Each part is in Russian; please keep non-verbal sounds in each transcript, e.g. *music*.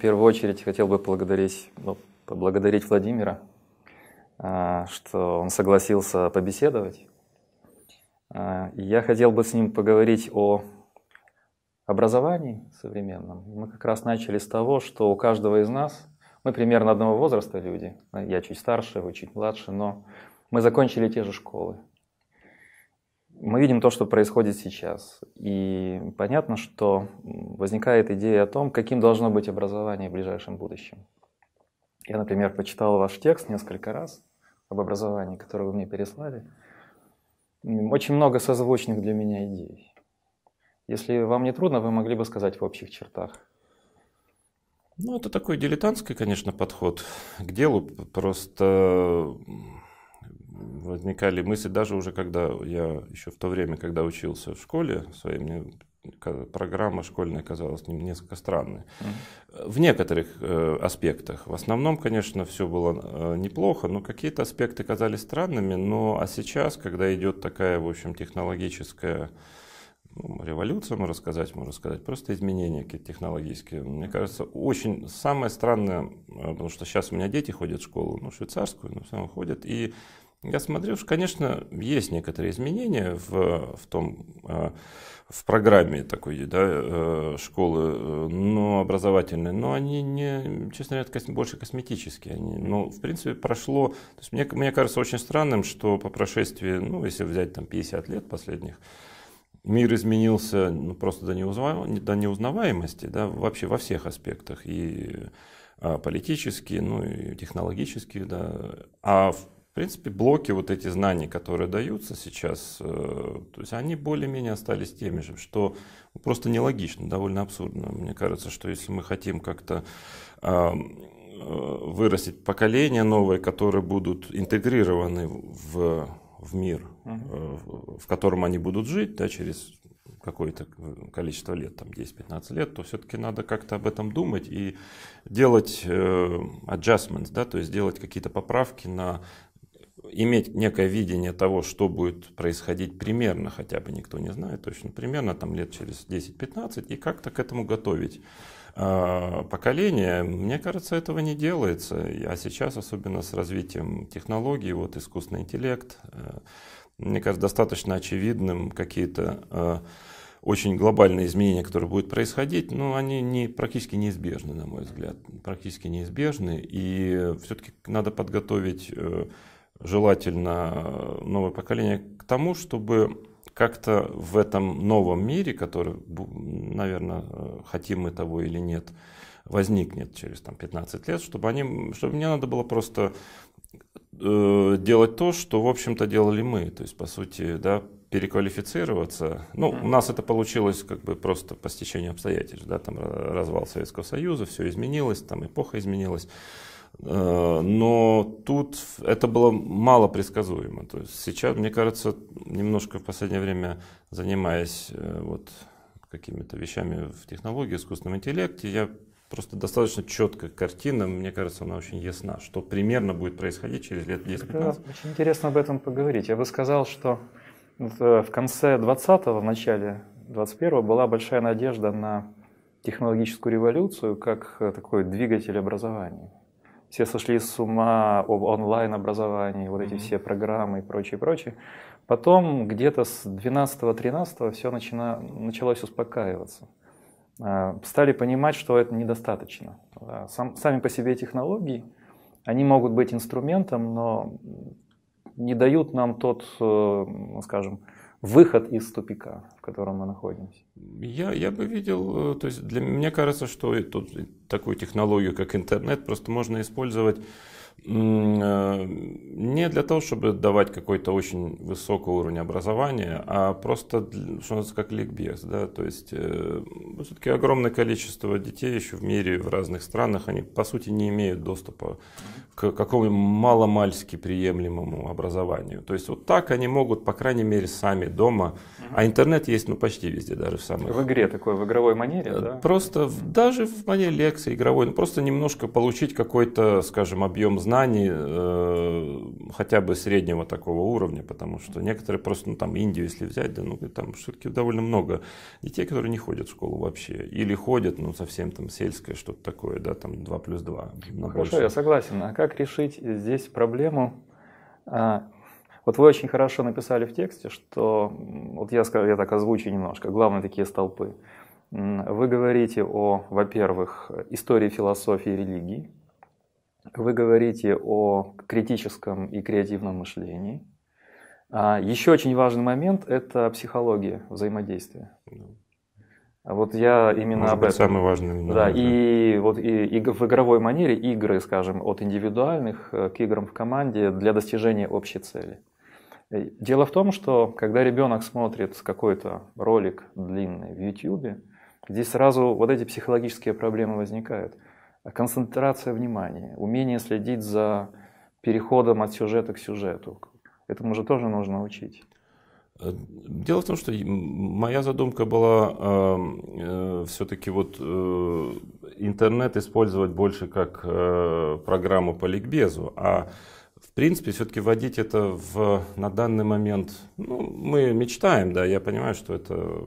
первую очередь хотел бы поблагодарить, ну, поблагодарить Владимира, а, что он согласился побеседовать. А, я хотел бы с ним поговорить о образовании современном. Мы как раз начали с того, что у каждого из нас, мы примерно одного возраста люди, я чуть старше, вы чуть младше, но мы закончили те же школы мы видим то, что происходит сейчас. И понятно, что возникает идея о том, каким должно быть образование в ближайшем будущем. Я, например, почитал ваш текст несколько раз об образовании, который вы мне переслали. Очень много созвучных для меня идей. Если вам не трудно, вы могли бы сказать в общих чертах. Ну, это такой дилетантский, конечно, подход к делу. Просто возникали мысли, даже уже когда я еще в то время, когда учился в школе своей, мне программа школьная казалась несколько странной. Mm-hmm. В некоторых э, аспектах. В основном, конечно, все было э, неплохо, но какие-то аспекты казались странными. Но а сейчас, когда идет такая, в общем, технологическая ну, революция, можно сказать, можно сказать, просто изменения какие-то технологические. Мне кажется, очень самое странное, э, потому что сейчас у меня дети ходят в школу, ну, швейцарскую, но все сам ходят, и я смотрю, что, конечно, есть некоторые изменения в, в том, а, в программе такой да, э, школы, э, но образовательной, но они не, честно говоря, косм, больше косметические. Они, ну, в принципе, прошло, то есть мне, мне кажется очень странным, что по прошествии, ну, если взять там 50 лет последних, мир изменился ну, просто до, неузнав... до неузнаваемости, да, вообще во всех аспектах, и а, политические, ну, и технологические, да, а в принципе, блоки, вот эти знания, которые даются сейчас, э, то есть они более-менее остались теми же, что просто нелогично, довольно абсурдно. Мне кажется, что если мы хотим как-то э, вырастить поколения новые, которые будут интегрированы в, в мир, угу. в котором они будут жить да, через какое-то количество лет, там 10-15 лет, то все-таки надо как-то об этом думать и делать э, adjustments, да, то есть делать какие-то поправки на иметь некое видение того, что будет происходить примерно, хотя бы никто не знает точно, примерно там лет через 10-15, и как-то к этому готовить а, поколение, мне кажется, этого не делается. А сейчас, особенно с развитием технологий, вот искусственный интеллект, э, мне кажется, достаточно очевидным какие-то э, очень глобальные изменения, которые будут происходить, но они не, практически неизбежны, на мой взгляд, практически неизбежны. И все-таки надо подготовить э, желательно э, новое поколение к тому, чтобы как-то в этом новом мире, который, наверное, э, хотим мы того или нет, возникнет через там, 15 лет, чтобы, они, чтобы мне надо было просто э, делать то, что, в общем-то, делали мы. То есть, по сути, да, переквалифицироваться. Ну, у нас это получилось как бы просто по стечению обстоятельств. Да, там развал Советского Союза, все изменилось, там эпоха изменилась. Э, но тут это было мало предсказуемо. То есть сейчас, мне кажется, немножко в последнее время, занимаясь э, вот какими-то вещами в технологии, искусственном интеллекте, я просто достаточно четко картина, мне кажется, она очень ясна, что примерно будет происходить через лет 10-15. Очень интересно об этом поговорить. Я бы сказал, что э, в конце 20-го, в начале 21-го была большая надежда на технологическую революцию как такой двигатель образования все сошли с ума об онлайн-образовании, вот эти все программы и прочее, прочее. Потом где-то с 12-13 все начина... началось успокаиваться. А, стали понимать, что это недостаточно. А, сам, сами по себе технологии, они могут быть инструментом, но не дают нам тот, э, скажем, выход из тупика в котором мы находимся? Я, я бы видел, э, то есть для, мне кажется, что и тут такую технологию, как интернет, просто можно использовать э, не для того, чтобы давать какой-то очень высокий уровень образования, а просто, что называется, как ликбез. Да? То есть, э, все-таки огромное количество детей еще в мире, в разных странах, они, по сути, не имеют доступа к какому-то маломальски приемлемому образованию. То есть, вот так они могут, по крайней мере, сами дома. А интернет есть, ну, почти везде, даже в самой В игре такой, в игровой манере, э, да? Просто в, даже в манере лекции игровой, ну, просто немножко получить какой-то, скажем, объем знаний, э, хотя бы среднего такого уровня, потому что некоторые просто, ну, там, Индию, если взять, да, ну, там все-таки довольно много детей, которые не ходят в школу вообще, или ходят, ну, совсем там сельское что-то такое, да, там 2 плюс 2. Хорошо, больше. я согласен. А как решить здесь проблему а, вот вы очень хорошо написали в тексте, что, вот я, я так озвучу немножко, главные такие столпы. Вы говорите о, во-первых, истории философии и религии, вы говорите о критическом и креативном мышлении. А еще очень важный момент – это психология взаимодействия. Вот я именно Может об этом. Самый важный момент. Да, и вот и, и в игровой манере игры, скажем, от индивидуальных э, к играм в команде для достижения общей цели. Э, дело в том, что когда ребенок смотрит какой-то ролик длинный в YouTube, здесь сразу вот эти психологические проблемы возникают. Концентрация внимания, умение следить за переходом от сюжета к сюжету. Этому же тоже нужно учить. Э, дело в том, что моя задумка была эм, э, э, все-таки вот э, интернет использовать больше как э, программу по ликбезу, а в принципе все-таки вводить это в, на данный момент, ну, мы мечтаем, да, я понимаю, что это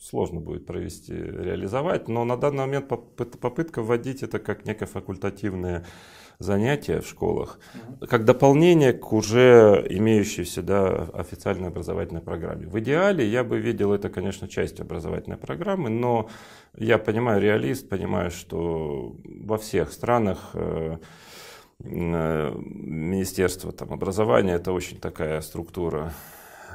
сложно будет провести, реализовать, но на данный момент попытка вводить это как некое факультативное занятия в школах как дополнение к уже имеющейся да, официальной образовательной программе. В идеале я бы видел это, конечно, часть образовательной программы, но я понимаю, реалист, понимаю, что во всех странах э, э, Министерство там, образования это очень такая структура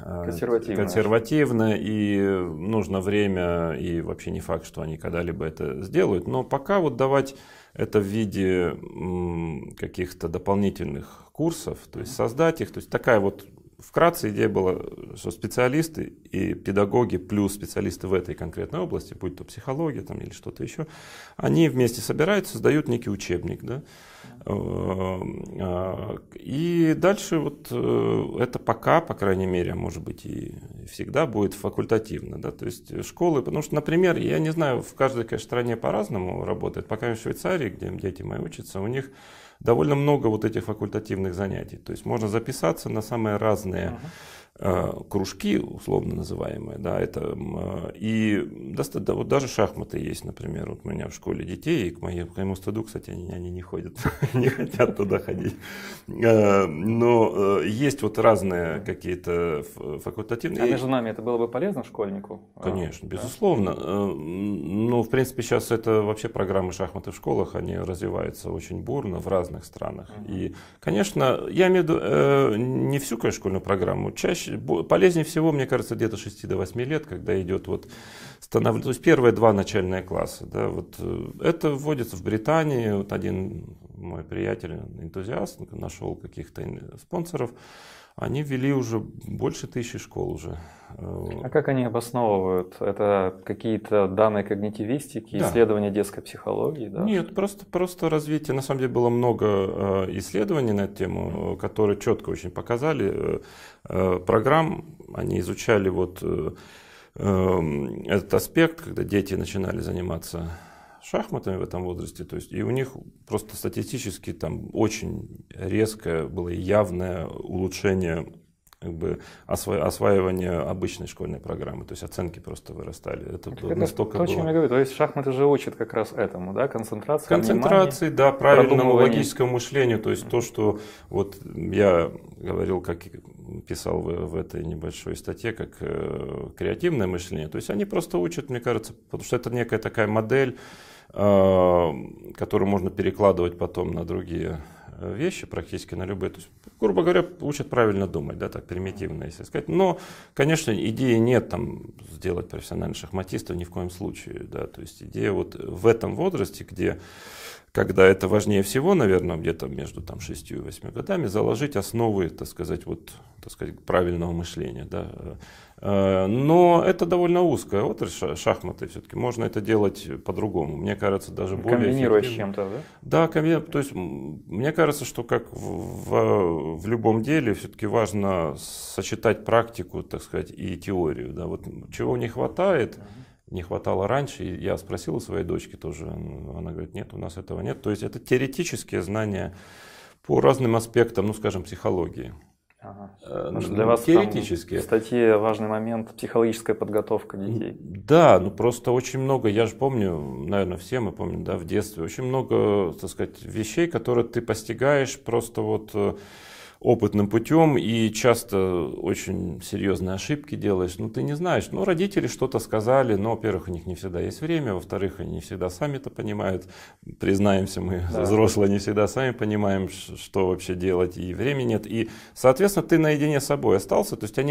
консервативно. Э, консервативно, и нужно время, и вообще не факт, что они когда-либо это сделают. Но пока вот давать это в виде каких-то дополнительных курсов, то есть создать их. То есть такая вот Вкратце идея была, что специалисты и педагоги плюс специалисты в этой конкретной области, будь то психология там, или что-то еще, они вместе собираются, создают некий учебник. Да? Э, э, и дальше вот э, это пока, по крайней мере, а может быть и всегда будет факультативно. Да? То есть школы, потому что, например, я не знаю, в каждой конечно, стране по-разному работает. Пока в Швейцарии, где дети мои учатся, у них довольно много вот этих факультативных занятий. То есть можно записаться на самые разные uh-huh Э, кружки, условно называемые, да, это, э, и да, вот даже шахматы есть, например, вот у меня в школе детей, и к, моей, к моему стыду, кстати, они, они не ходят, *laughs* не хотят туда ходить, э, но есть вот разные какие-то факультативные... А между нами это было бы полезно школьнику? А, конечно, безусловно, ну, в принципе, сейчас это вообще программы шахматы в школах, они развиваются очень бурно в разных странах, и, конечно, я имею в виду не всю, конечно, школьную программу, чаще полезнее всего, мне кажется, где-то 6 до 8 лет, когда идет вот станов... то есть первые два начальные класса. Да, вот э, это вводится в Британии. Вот один мой приятель, энтузиаст, нашел каких-то спонсоров они ввели уже больше тысячи школ уже. Э, а как они обосновывают? Это какие-то данные когнитивистики, да. исследования детской психологии? Да? Нет, просто, просто развитие. На самом деле было много э, исследований на эту тему, э, которые четко очень показали. Программ они изучали вот эм, этот аспект, когда дети начинали заниматься шахматами в этом возрасте, то есть и у них просто статистически там очень резкое было явное улучшение как бы осва- осваивание обычной школьной программы, то есть оценки просто вырастали. Это, это настолько то, было... о говорю, то есть шахматы же учат как раз этому, да, концентрации, концентрации, да, правильному логическому мышлению, то есть mm-hmm. то, что вот я говорил, как писал в, в этой небольшой статье, как э, креативное мышление, то есть они просто учат, мне кажется, потому что это некая такая модель Э, который можно перекладывать потом на другие э, вещи, практически на любые. То есть, грубо говоря, учат правильно думать, да, так примитивно, если сказать. Но, конечно, идеи нет там сделать профессиональных шахматистов ни в коем случае, да. То есть идея вот в этом возрасте, где когда это важнее всего, наверное, где-то между там, 6 и 8 годами, заложить основы, так сказать, вот, так сказать, правильного мышления. Да? Э, но это довольно узкая отрасль, шахматы все-таки. Можно это делать по-другому. Мне кажется, даже более Комбинируя с чем-то, да? Да, комби... то есть мне кажется, что как в, в любом деле все-таки важно сочетать практику, так сказать, и теорию. Да? Вот чего не хватает, не хватало раньше, я спросил у своей дочки тоже, она говорит, нет, у нас этого нет. То есть это теоретические знания по разным аспектам, ну, скажем, психологии. Ага. Э, Может, ну, для вас теоретически. в статье важный момент психологическая подготовка детей. Да, ну просто очень много, я же помню, наверное, все мы помним, да, в детстве, очень много, так сказать, вещей, которые ты постигаешь просто вот э, опытным путем и часто очень серьезные ошибки делаешь, ну ты не знаешь. Ну родители что-то сказали, но, во-первых, у них не всегда есть время, во-вторых, они не всегда сами это понимают. Признаемся, мы да. взрослые не всегда сами понимаем, что вообще делать, и времени нет. И, соответственно, ты наедине с собой остался, то есть у тебя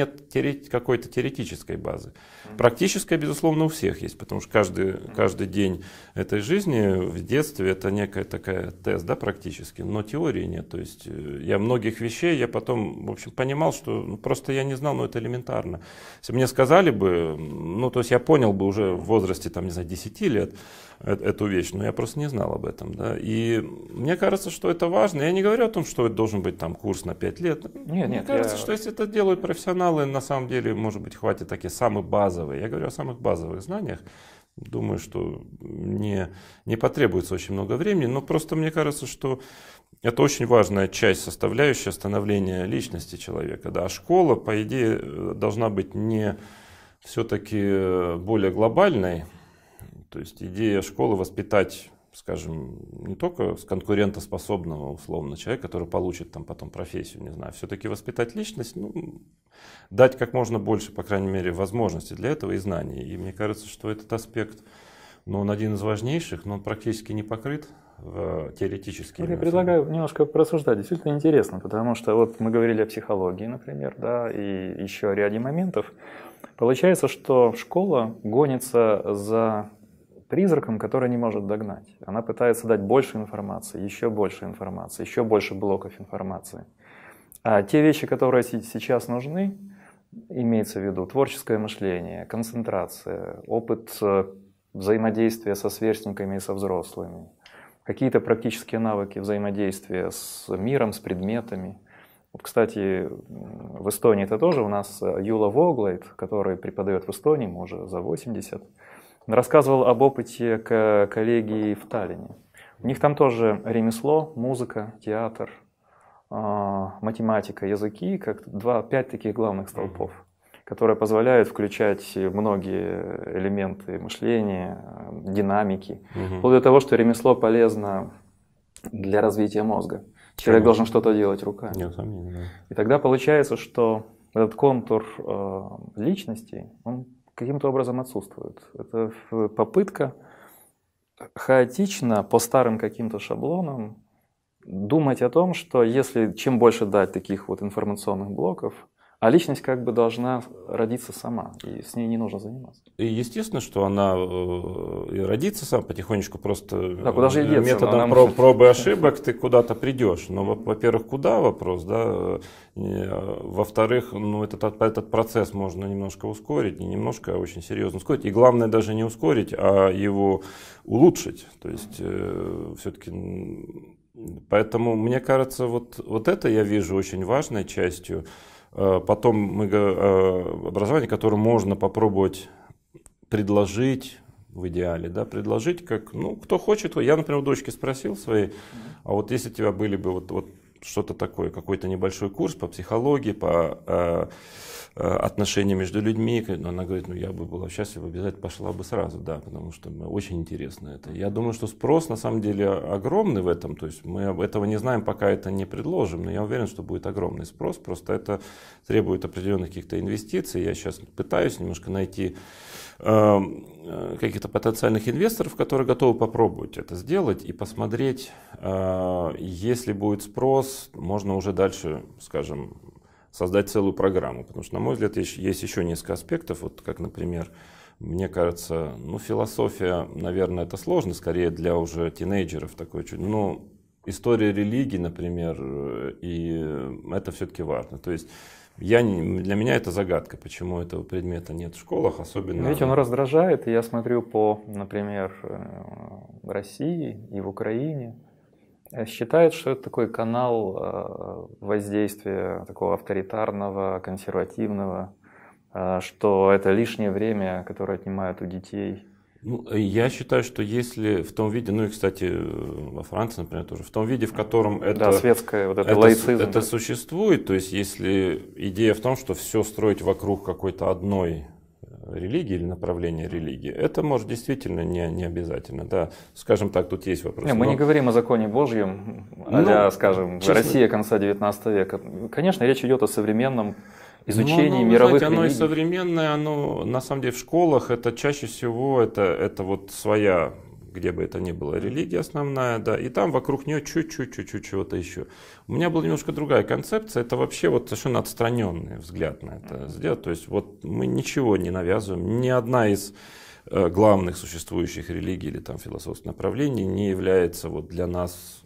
нет какой-то теоретической базы. Практическая, безусловно, у всех есть, потому что каждый, каждый день этой жизни в детстве это некая такая тест, да, практически, но теории нет. То есть э, я многих вещей вещей я потом, в общем, понимал, что ну, просто я не знал, но ну, это элементарно. Если мне сказали бы, ну, то есть я понял бы уже в возрасте, там, не знаю, 10 лет э, эту вещь, но я просто не знал об этом, да. И мне кажется, что это важно. Я не говорю о том, что это должен быть там курс на 5 лет. Нет, мне нет, кажется, я... что если это делают профессионалы, на самом деле, может быть, хватит такие самые базовые. Я говорю о самых базовых знаниях. Думаю, что не, не потребуется очень много времени, но просто мне кажется, что это очень важная часть, составляющая становления личности человека. Да. А школа, по идее, э, должна быть не все-таки э, более глобальной. То есть идея школы воспитать скажем, не только с конкурентоспособного условно человека, который получит там потом профессию, не знаю, все-таки воспитать личность, ну, дать как можно больше, по крайней мере, возможностей для этого и знаний. И мне кажется, что этот аспект, ну, он один из важнейших, но он практически не покрыт в теоретические. Ну, я предлагаю немножко просуждать. Действительно интересно, потому что вот мы говорили о психологии, например, да, и еще о ряде моментов. Получается, что школа гонится за призраком, который не может догнать. Она пытается дать больше информации, еще больше информации, еще больше блоков информации. А те вещи, которые сейчас нужны, имеется в виду творческое мышление, концентрация, опыт э, взаимодействия со сверстниками и со взрослыми, какие-то практические навыки взаимодействия с миром, с предметами. Вот, кстати, в Эстонии это тоже у нас э, Юла Воглайт, который преподает в Эстонии, ему уже за 80, рассказывал об опыте к коллегии в Таллине. У них там тоже ремесло, музыка, театр, а, математика, языки, как два, пять таких главных столпов которая позволяет включать многие элементы мышления, динамики, угу. вплоть до того, что ремесло полезно для развития мозга. Человек Конечно. должен что-то делать руками. Несомненно, да. И тогда получается, что этот контур э, личности, он каким-то образом отсутствует. Это попытка хаотично, по старым каким-то шаблонам, думать о том, что если чем больше дать таких вот информационных блоков, а личность как бы должна родиться сама, и с ней не нужно заниматься. И естественно, что она э, и родится сама, потихонечку, просто да, куда же деться, методом она проб, может... пробы и ошибок ты куда-то придешь. Но, во-первых, куда вопрос, да? А во-вторых, ну, этот, этот процесс можно немножко ускорить, не немножко, а очень серьезно ускорить. И главное даже не ускорить, а его улучшить. То есть, э, все-таки Поэтому, мне кажется, вот, вот это я вижу очень важной частью Э, потом э, образование, которое можно попробовать предложить в идеале, да, предложить как, ну, кто хочет, я, например, у дочки спросил своей, а вот если у тебя были бы вот, вот что-то такое, какой-то небольшой курс по психологии, по э, Э, отношения между людьми. но Она говорит, ну я бы была счастлива, обязательно пошла бы сразу, да, потому что очень интересно это. Я думаю, что спрос на самом деле огромный в этом, то есть мы этого не знаем, пока это не предложим, но я уверен, что будет огромный спрос, просто это требует определенных каких-то инвестиций. Я сейчас пытаюсь немножко найти эм, э, каких-то потенциальных инвесторов, которые готовы попробовать это сделать и посмотреть, э, если будет спрос, можно уже дальше, скажем, создать целую программу. Потому что, на мой взгляд, есть, еще несколько аспектов, вот как, например, мне кажется, ну, философия, наверное, это сложно, скорее для уже тинейджеров такой чуть. Но ну, история религии, например, э, и это все-таки важно. То есть я, для меня это загадка, почему этого предмета нет в школах, особенно... Ведь он раздражает, я смотрю по, например, э, России и в Украине, Э, считает, что это такой канал э, воздействия такого авторитарного, консервативного, э, что это лишнее время, которое отнимают у детей. Ну, я считаю, что если в том виде, ну и, кстати, во Франции, например, тоже, в том виде, в котором это, да, светское, вот это, это, это существует, то есть если идея в том, что все строить вокруг какой-то одной религии или направление религии, это может действительно не, не обязательно. Да. Скажем так, тут есть вопрос. Не, мы но... не говорим о законе Божьем, ну, скажем, честно... Россия конца 19 века. Конечно, речь идет о современном изучении ну, ну, мировых знаете, оно религий. Оно и современное, оно на самом деле в школах это чаще всего это, это вот своя где бы это ни было, религия основная, да, и там вокруг нее чуть-чуть-чуть-чуть чего-то еще. У меня была немножко другая концепция, это вообще вот совершенно отстраненный взгляд на это сделать, то есть вот мы ничего не навязываем, ни одна из э, главных существующих религий или там философских направлений не является вот для нас,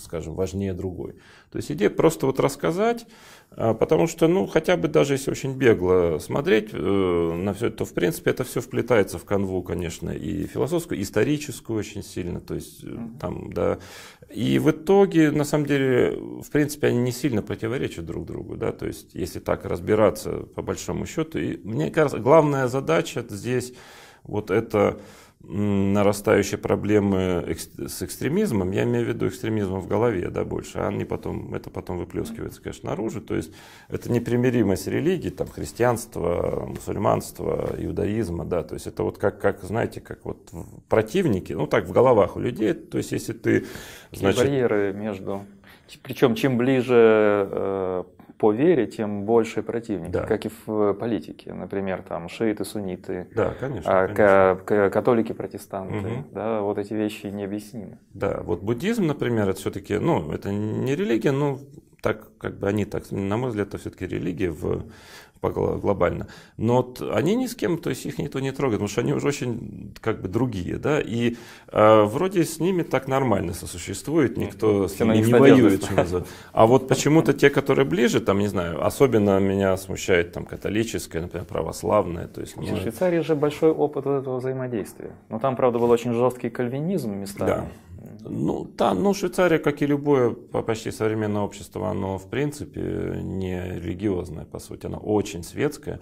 скажем, важнее другой. То есть идея просто вот рассказать, а, потому что, ну, хотя бы даже если очень бегло смотреть э, на все это, то, в принципе, это все вплетается в канву, конечно, и философскую, и историческую очень сильно, то есть mm-hmm. там, да. И в итоге, на самом деле, в принципе, они не сильно противоречат друг другу, да, то есть если так разбираться по большому счету. И мне кажется, главная задача здесь вот это нарастающие проблемы с экстремизмом, я имею в виду экстремизмом в голове, да, больше, а они потом, это потом выплескивается, конечно, наружу, то есть это непримиримость религий, там, христианства, мусульманства, иудаизма, да, то есть это вот как, как знаете, как вот противники, ну так, в головах у людей, то есть если ты, значит... И барьеры между, причем чем ближе э, по вере, тем больше противники, да. как и в э, политике. Например, там шииты, сунниты, да, конечно, а, конечно. католики, протестанты. Угу. Да, вот эти вещи необъяснимы. Да, вот буддизм, например, это все-таки, ну, это не религия, но так, как бы они так, на мой взгляд, это все-таки религия в глобально. Но они ни с кем, то есть их никто не трогает, потому что они уже очень как бы другие, да, и э, вроде с ними так нормально сосуществует, никто ну, с ними не воюет. *laughs* А вот почему-то те, которые ближе, там, не знаю, особенно меня смущает там католическое, например, православное, то есть... В Швейцарии же большой опыт вот этого взаимодействия. Но там, правда, был очень жесткий кальвинизм местами. Да. Ну, да, ну Швейцария, как и любое почти современное общество, оно в принципе не религиозное, по сути, оно очень светское.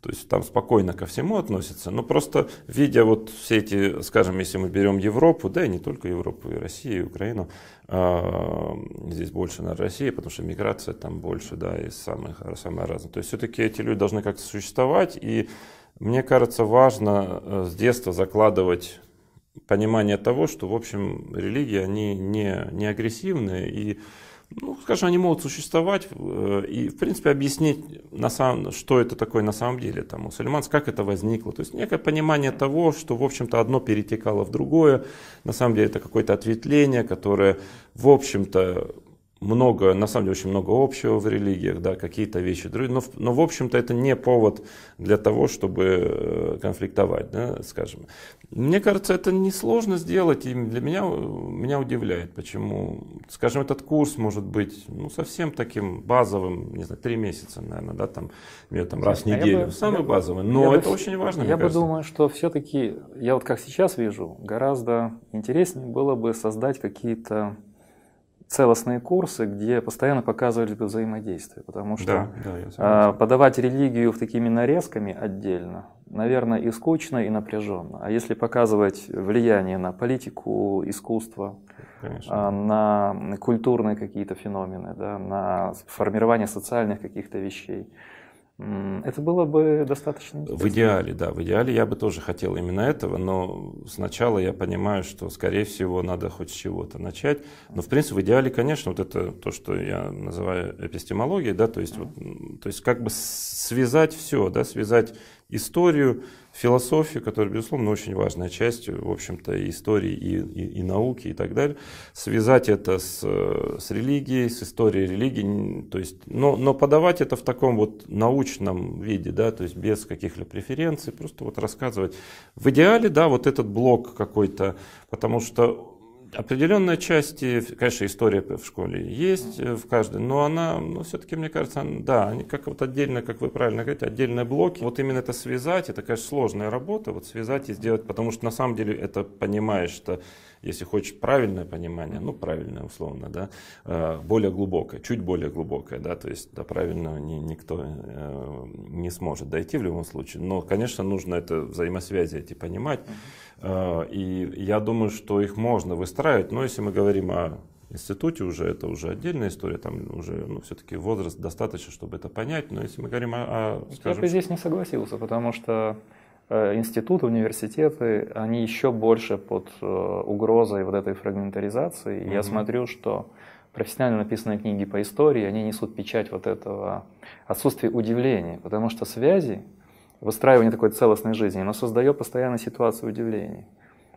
То есть там спокойно ко всему относится. Но просто видя вот все эти, скажем, если мы берем Европу, да и не только Европу, и Россию, и Украину, э, здесь больше, на России, потому что миграция там больше, да, и самых, самое разное. То есть все-таки эти люди должны как-то существовать, и мне кажется, важно э, с детства закладывать понимание того, что, в общем, религии, они не, не агрессивные, и, ну, скажем, они могут существовать, э, и, в принципе, объяснить, на самом, что это такое на самом деле, там, мусульманство, как это возникло. То есть некое понимание того, что, в общем-то, одно перетекало в другое, на самом деле это какое-то ответвление, которое, в общем-то, много, на самом деле, очень много общего в религиях, да, какие-то вещи другие, но, но в общем-то, это не повод для того, чтобы э, конфликтовать, да, скажем. Мне кажется, это несложно сделать, и для меня, э, меня удивляет, почему, скажем, этот курс может быть, ну, совсем таким базовым, не знаю, три месяца, наверное, да, там, или там раз в а неделю, а бы, самый базовый, но это бы, очень важно, Я бы кажется. думаю, что все-таки, я вот как сейчас вижу, гораздо интереснее было бы создать какие-то целостные курсы, где постоянно показывали бы взаимодействие, потому что да, да, я а, подавать религию в такими нарезками отдельно, наверное, и скучно, и напряженно. А если показывать влияние на политику, искусство, Конечно. А, на культурные какие-то феномены, да, на формирование социальных каких-то вещей, это было бы достаточно интересно. В идеале, да, в идеале я бы тоже хотел именно этого, но сначала я понимаю, что, скорее всего, надо хоть с чего-то начать. Но, в принципе, в идеале, конечно, вот это то, что я называю эпистемологией, да, то есть, вот, то есть как бы связать все, да, связать историю, философию, которая, безусловно, очень важная часть, в общем-то, истории и, и, и науки и так далее, связать это с, с религией, с историей религии, то есть, но, но подавать это в таком вот научном виде, да, то есть без каких-либо преференций, просто вот рассказывать. В идеале, да, вот этот блок какой-то, потому что Определенная часть, конечно, история в школе есть э, в каждой, но она, ну, все-таки, мне кажется, она, да, они как вот отдельно, как вы правильно говорите, отдельные блоки. Вот именно это связать, это, конечно, сложная работа, вот связать и сделать, потому что на самом деле это понимаешь, что если хочешь правильное понимание, ну, правильное условно, да, э, более глубокое, чуть более глубокое, да, то есть до правильного не никто э, не сможет дойти в любом случае, но, конечно, нужно это взаимосвязи эти понимать, Э, и я думаю, что их можно выстраивать, но если мы говорим о институте уже, это уже отдельная история, там уже ну, все-таки возраст достаточно, чтобы это понять, но если мы говорим о... о скажем... Я бы здесь не согласился, потому что э, институты, университеты, они еще больше под э, угрозой вот этой фрагментаризации. mm Я смотрю, что профессионально написанные книги по истории, они несут печать вот этого отсутствия удивления, потому что связи выстраивание такой целостной жизни, но создает постоянно ситуацию удивлений.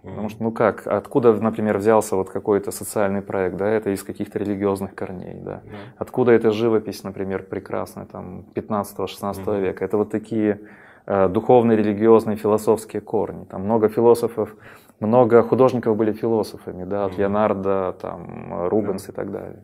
Потому что, ну как, откуда, например, взялся вот какой-то социальный проект, да, это из каких-то религиозных корней, да. Откуда эта живопись, например, прекрасная, там, 15-16 века. Это вот такие э, духовные, религиозные, философские корни. Там много философов, много художников были философами, да, от Леонардо, там, Рубенс и так далее.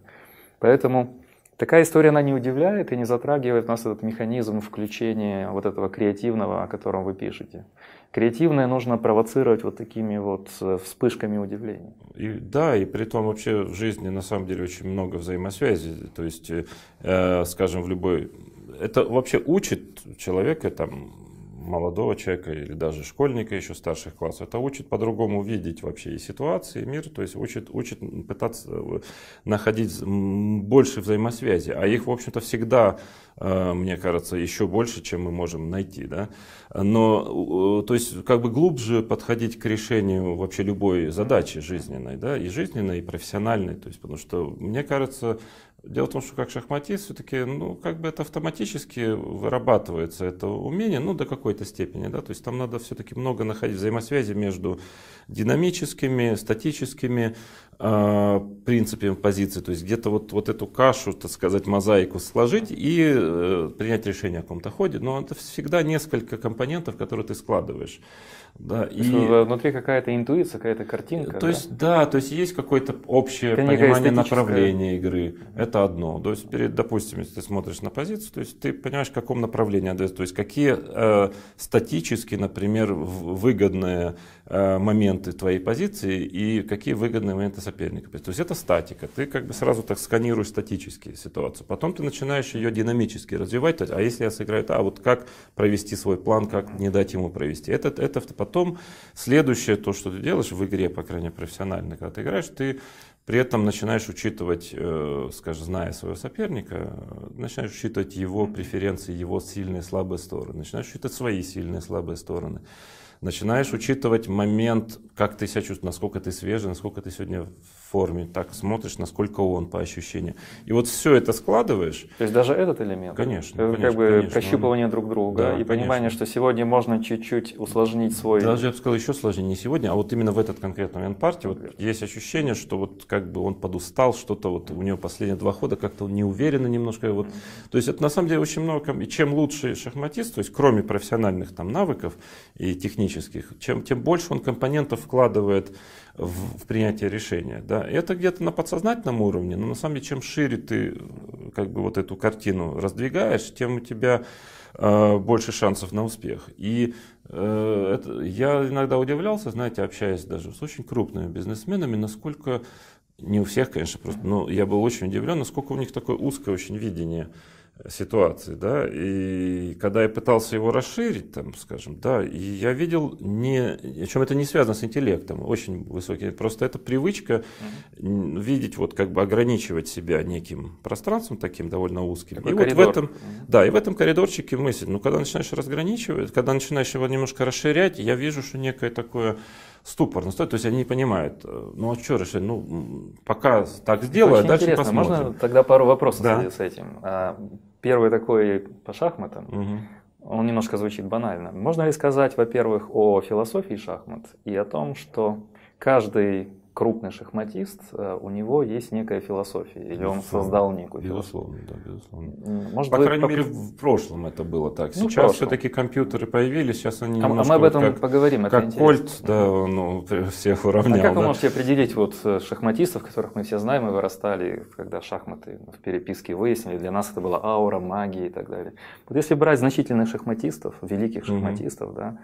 Поэтому Такая история, она не удивляет и не затрагивает у нас этот механизм включения вот этого креативного, о котором вы пишете. Креативное нужно провоцировать вот такими вот э, вспышками удивления. И, да, и при том вообще в жизни на самом деле очень много взаимосвязи. То есть, э, э скажем, в любой... Это вообще учит человека там молодого человека или даже школьника еще старших классов. Это учит по-другому видеть вообще и ситуации, и мир, то есть учит, учит пытаться э, находить больше взаимосвязи. А их, в общем-то, всегда, э, мне кажется, еще больше, чем мы можем найти. Да? Но, э, то есть, как бы глубже подходить к решению вообще любой задачи жизненной, да, и жизненной, и профессиональной. То есть, потому что, мне кажется, Дело в том, что как шахматист все-таки, ну, как бы это автоматически вырабатывается, это умение, ну, до какой-то степени, да, то есть там надо все-таки много находить взаимосвязи между динамическими, статическими а, принципе позиции, то есть где-то вот, вот эту кашу, так сказать, мозаику сложить и э, принять решение о каком-то ходе, но это всегда несколько компонентов, которые ты складываешь. Да, и... Внутри какая-то интуиция, какая-то картинка. То да? есть, да, то есть есть какое-то общее это понимание направления игры. Это одно. То есть, перед, допустим, если ты смотришь на позицию, то есть ты понимаешь, в каком направлении ответ, то есть какие э, статически, например, выгодные э, моменты твоей позиции и какие выгодные моменты соперника. То есть это статика. Ты как бы сразу так сканируешь статически ситуацию. Потом ты начинаешь ее динамически развивать. а если я сыграю это, а вот как провести свой план, как не дать ему провести. Это, это потом следующее то, что ты делаешь в игре, по крайней мере, профессионально, когда ты играешь, ты при этом начинаешь учитывать, э, скажем, зная своего соперника, начинаешь учитывать его преференции, его сильные и слабые стороны, начинаешь учитывать свои сильные и слабые стороны начинаешь учитывать момент, как ты себя чувствуешь, насколько ты свежий, насколько ты сегодня форме, так смотришь, насколько он по ощущениям. И вот все это складываешь. То есть даже этот элемент? Конечно. Это конечно, как бы конечно, прощупывание он... друг друга да, и конечно. понимание, что сегодня можно чуть-чуть усложнить свой... Даже я бы сказал, еще сложнее, не сегодня, а вот именно в этот конкретный момент партии вот Привет. есть ощущение, что вот как бы он подустал, что-то вот у него последние два хода как-то неуверенно немножко. Вот. То есть это на самом деле очень много, и чем лучше шахматист, то есть кроме профессиональных там навыков и технических, чем, тем больше он компонентов вкладывает в, в принятии решения. Да? Это где-то на подсознательном уровне, но на самом деле чем шире ты как бы вот эту картину раздвигаешь, тем у тебя э, больше шансов на успех. И э, это, я иногда удивлялся, знаете, общаясь даже с очень крупными бизнесменами, насколько не у всех, конечно, просто, но я был очень удивлен, насколько у них такое узкое очень видение ситуации, да, и когда я пытался его расширить, там, скажем, да, и я видел, не, чем это не связано с интеллектом, очень высокий, просто это привычка mm-hmm. видеть, вот как бы ограничивать себя неким пространством таким довольно узким. Такой и коридор. вот в этом, mm-hmm. да, и в этом коридорчике мысль, ну, когда начинаешь разграничивать, когда начинаешь его немножко расширять, я вижу, что некое такое ступор наступает, то есть они не понимают, э, ну а что решать, ну пока так сделаю, Очень а дальше интересно. посмотрим. Можно тогда пару вопросов да. с этим? А, первый такой по шахматам. Угу. Он немножко звучит банально. Можно ли сказать, во-первых, о философии шахмат и о том, что каждый крупный шахматист, э, у него есть некая философия, или безусловно, он создал некую безусловно, философию. Безусловно, да, безусловно. Может По быть, крайней мере, в прошлом это было так. Ну, сейчас ну, все-таки компьютеры появились, сейчас они а, немножко... А мы об этом как, поговорим, это Как интересно. Кольт, да, ну, *laughs* всех а уравнял. А как да? вы можете определить вот э, шахматистов, которых мы все знаем и вырастали, когда шахматы в переписке выяснили, для нас это была аура, магия и так далее. Вот если брать значительных шахматистов, великих шахматистов, угу. да,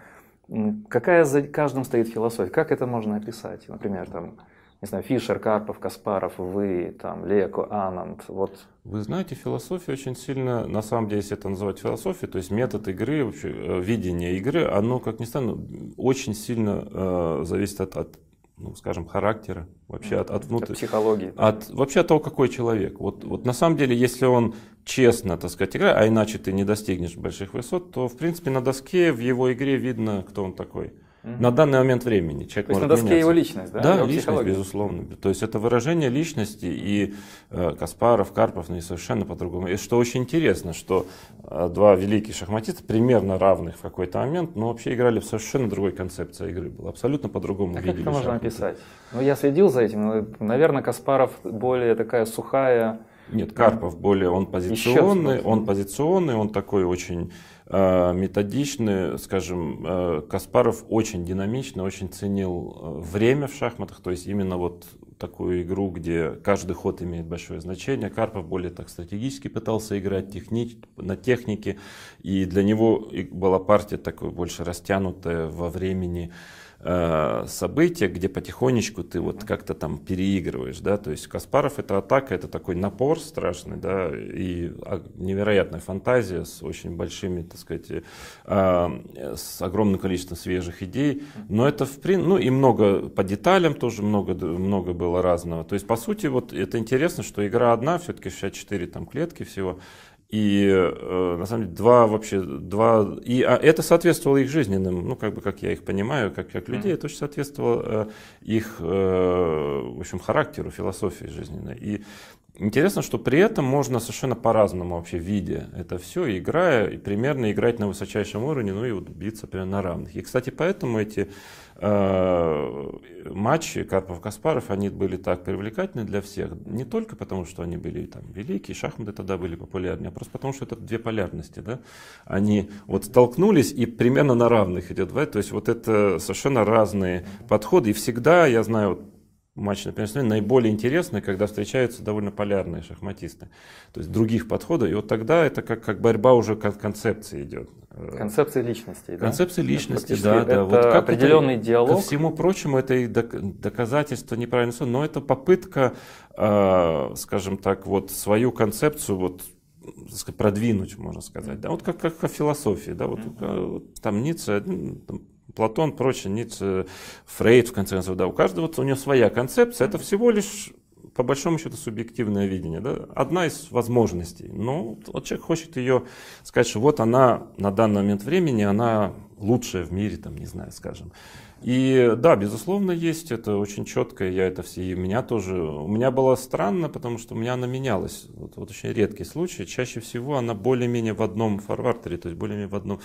Какая за каждым стоит философия? Как это можно описать? Например, там, не знаю, Фишер, Карпов, Каспаров, вы, там, Леко, Ананд, вот. Вы знаете, философия очень сильно, на самом деле, если это называть философией, то есть метод игры, вообще, э, видение игры, оно, как ни странно, очень сильно э, зависит от, от ну, скажем, характера, вообще от, от внутренней... психологии. От, вообще от того, какой человек. Вот, вот на самом деле, если он честно, так сказать, играя, а иначе ты не достигнешь больших высот, то, в принципе, на доске в его игре видно, кто он такой. Угу. На данный момент времени человек То есть может на доске меняться. его личность, да? Да, его личность, безусловно. То есть это выражение личности, и э, Каспаров, Карпов, ну и совершенно по-другому. И что очень интересно, что э, два великих шахматиста, примерно равных в какой-то момент, но вообще играли в совершенно другой концепции игры. Было абсолютно по-другому. А как это можно описать? Ну, я следил за этим. Наверное, Каспаров более такая сухая нет, Карпов более, он позиционный, он позиционный, он такой очень э, методичный, скажем, э, Каспаров очень динамичный, очень ценил э, время в шахматах, то есть именно вот такую игру, где каждый ход имеет большое значение. Карпов более так стратегически пытался играть техни... на технике, и для него была партия такой больше растянутая во времени, Э, события, где потихонечку ты вот как-то там переигрываешь, да, то есть Каспаров это атака, это такой напор страшный, да, и а, невероятная фантазия с очень большими, так сказать, э, с огромным количеством свежих идей, но это в принципе, ну и много по деталям тоже много, много было разного, то есть по сути вот это интересно, что игра одна, все-таки 64 там клетки всего, и э, на самом деле два вообще два и а это соответствовало их жизненным, ну как бы как я их понимаю, как как людей, это очень соответствовало э, их э, в общем характеру, философии жизненной. И Интересно, что при этом можно совершенно по-разному вообще видя это все, играя, и примерно играть на высочайшем уровне, ну и вот биться прямо на равных. И, кстати, поэтому эти э, матчи Карпов-Каспаров, они были так привлекательны для всех. Не только потому, что они были там великие, шахматы тогда были популярны, а просто потому, что это две полярности, да. Они вот столкнулись и примерно на равных идет, да? то есть вот это совершенно разные подходы. И всегда, я знаю, вот матч на первенстве наиболее интересный, когда встречаются довольно полярные шахматисты. То есть других подходов. И вот тогда это как, как борьба уже как концепции идет. Э, концепции личности. Да? Концепции ну, личности, да, да, это Вот как определенный это, диалог. Ко всему прочему, это и доказательство неправильности, но это попытка, э, скажем так, вот свою концепцию вот продвинуть, можно сказать. Да, вот как, как о философии, да, вот mm-hmm. там Ницше, Платон, прочее, Ницше, Фрейд, в конце концов, да, у каждого у него своя концепция, это всего лишь по большому счету субъективное видение, да? одна из возможностей. Но ну, вот человек хочет ее сказать, что вот она на данный момент времени, она лучшая в мире, там, не знаю, скажем, и да, безусловно, есть, это очень четко, я это все, и меня тоже, у меня было странно, потому что у меня она менялась, вот, вот очень редкий случай, чаще всего она более-менее в одном фарвартере, то есть более-менее в одном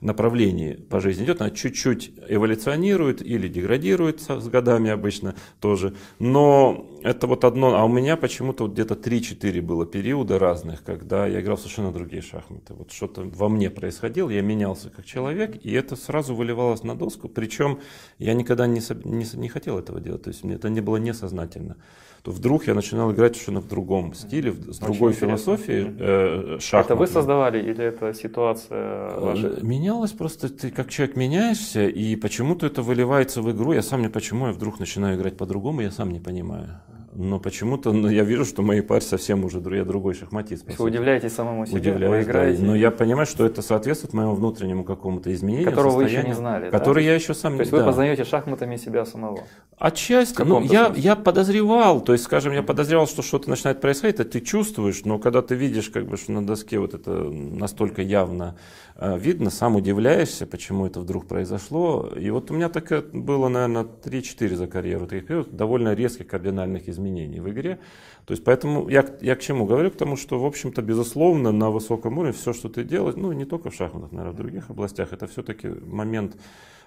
направлении по жизни идет, она чуть-чуть эволюционирует или деградирует с годами обычно тоже, но это вот одно, а у меня почему-то вот где-то 3-4 было периода разных, когда я играл совершенно другие шахматы. Вот что-то во мне происходило, я менялся как человек, и это сразу выливалось на доску. Причем я никогда не, не, не хотел этого делать, то есть мне это не было несознательно то вдруг я начинал играть совершенно в другом стиле, в, с Очень другой интересно. философией э, шахмат. Это вы создавали или это ситуация э, ваша? Менялось просто, ты как человек меняешься, и почему-то это выливается в игру. Я сам не почему, я вдруг начинаю играть по-другому, я сам не понимаю но почему-то ну, я вижу, что мои парни совсем уже я другой шахматист. Вы удивляетесь самому себе, Удивляюсь, вы играете. Да. Но я понимаю, что это соответствует моему внутреннему какому-то изменению. Которого вы еще не знали. Который да? я еще сам не То есть да. вы познаете шахматами себя самого. Отчасти. Ну, я, я подозревал, то есть, скажем, я подозревал, что что-то начинает происходить, это ты чувствуешь, но когда ты видишь, как бы, что на доске вот это настолько явно э, видно, сам удивляешься, почему это вдруг произошло. И вот у меня так было, наверное, 3-4 за карьеру, 3 довольно резких кардинальных изменений изменений в игре. То есть поэтому я, я к чему говорю? К тому, что, в общем-то, безусловно, на высоком уровне все, что ты делаешь, ну, не только в шахматах, наверное, в других областях, это все-таки момент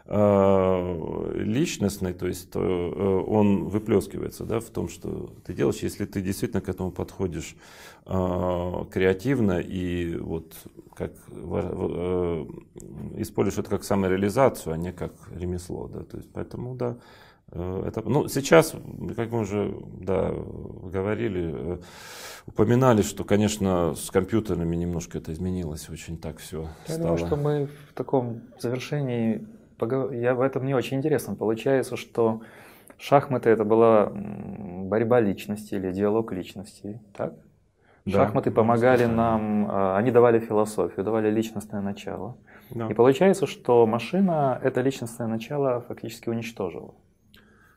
э, личностный, то есть э, э, он выплескивается да, в том, что ты делаешь, если ты действительно к этому подходишь креативно и вот как используешь это как самореализацию, а не как ремесло, да, то есть поэтому да. Э, это, ну, сейчас, как мы уже да, говорили, э, упоминали, что, конечно, с компьютерами немножко это изменилось, очень так все Я стало. думаю, что мы в таком завершении, я в этом не очень интересно. Получается, что шахматы это была борьба личности или диалог личности, так? Да. Шахматы помогали нам, а, они давали философию, давали личностное начало. Да. И получается, что машина это личностное начало фактически уничтожила.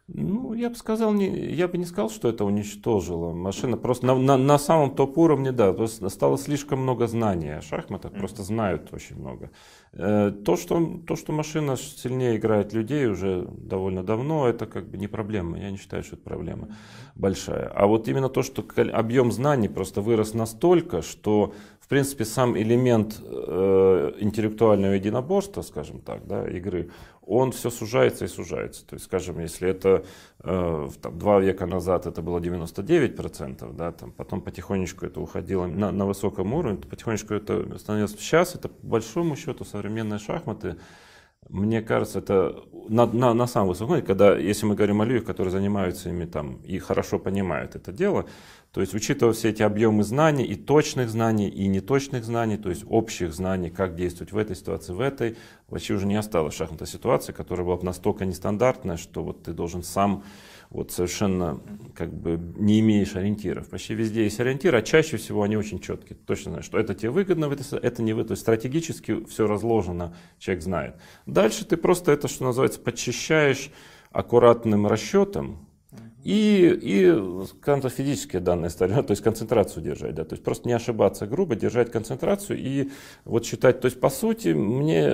Ну, я бы сказал, не, я бы не сказал, что это уничтожило. Машина просто на, на, на самом топ-уровне, да, то есть стало слишком много знаний о шахматах, mm-hmm. просто знают очень много. Э, то, что, то, что машина сильнее играет людей уже довольно давно, это как бы не проблема. Я не считаю, что это проблема большая. А вот именно то, что объем знаний просто вырос настолько, что в принципе, сам элемент э, интеллектуального единоборства, скажем так, да, игры, он все сужается и сужается. То есть, скажем, если это э, там, два века назад это было 99%, да, там, потом потихонечку это уходило на, на высоком уровне, потихонечку это становилось... Сейчас это, по большому счету, современные шахматы мне кажется, это на, на, на самом высоком уровне, когда, если мы говорим о людях, которые занимаются ими там и хорошо понимают это дело, то есть учитывая все эти объемы знаний, и точных знаний, и неточных знаний, то есть общих знаний, как действовать в этой ситуации, в этой, вообще уже не осталось шахматной ситуации, которая была бы настолько нестандартная, что вот ты должен сам вот совершенно как бы не имеешь ориентиров. Почти везде есть ориентиры, а чаще всего они очень четкие. Точно знаешь, что это тебе выгодно, это не выгодно. То есть стратегически все разложено, человек знает. Дальше ты просто это, что называется, подчищаешь аккуратным расчетом, и, и физические данные стали, *laughs* то есть концентрацию держать, да, то есть просто не ошибаться грубо, держать концентрацию и вот считать, то есть по сути мне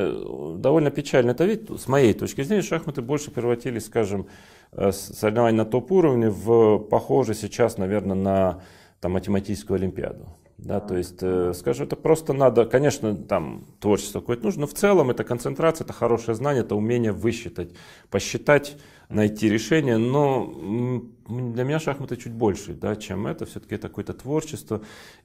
довольно печально это видеть, с моей точки зрения шахматы больше превратились, скажем, э, соревнования на топ-уровне в похоже сейчас, наверное, на там, математическую олимпиаду. Да, то есть, э, скажу, это просто надо, конечно, там творчество какое-то нужно, но в целом это концентрация, это хорошее знание, это умение высчитать, посчитать, найти решение, но для меня шахматы чуть больше, да, чем это, все-таки это какое-то творчество,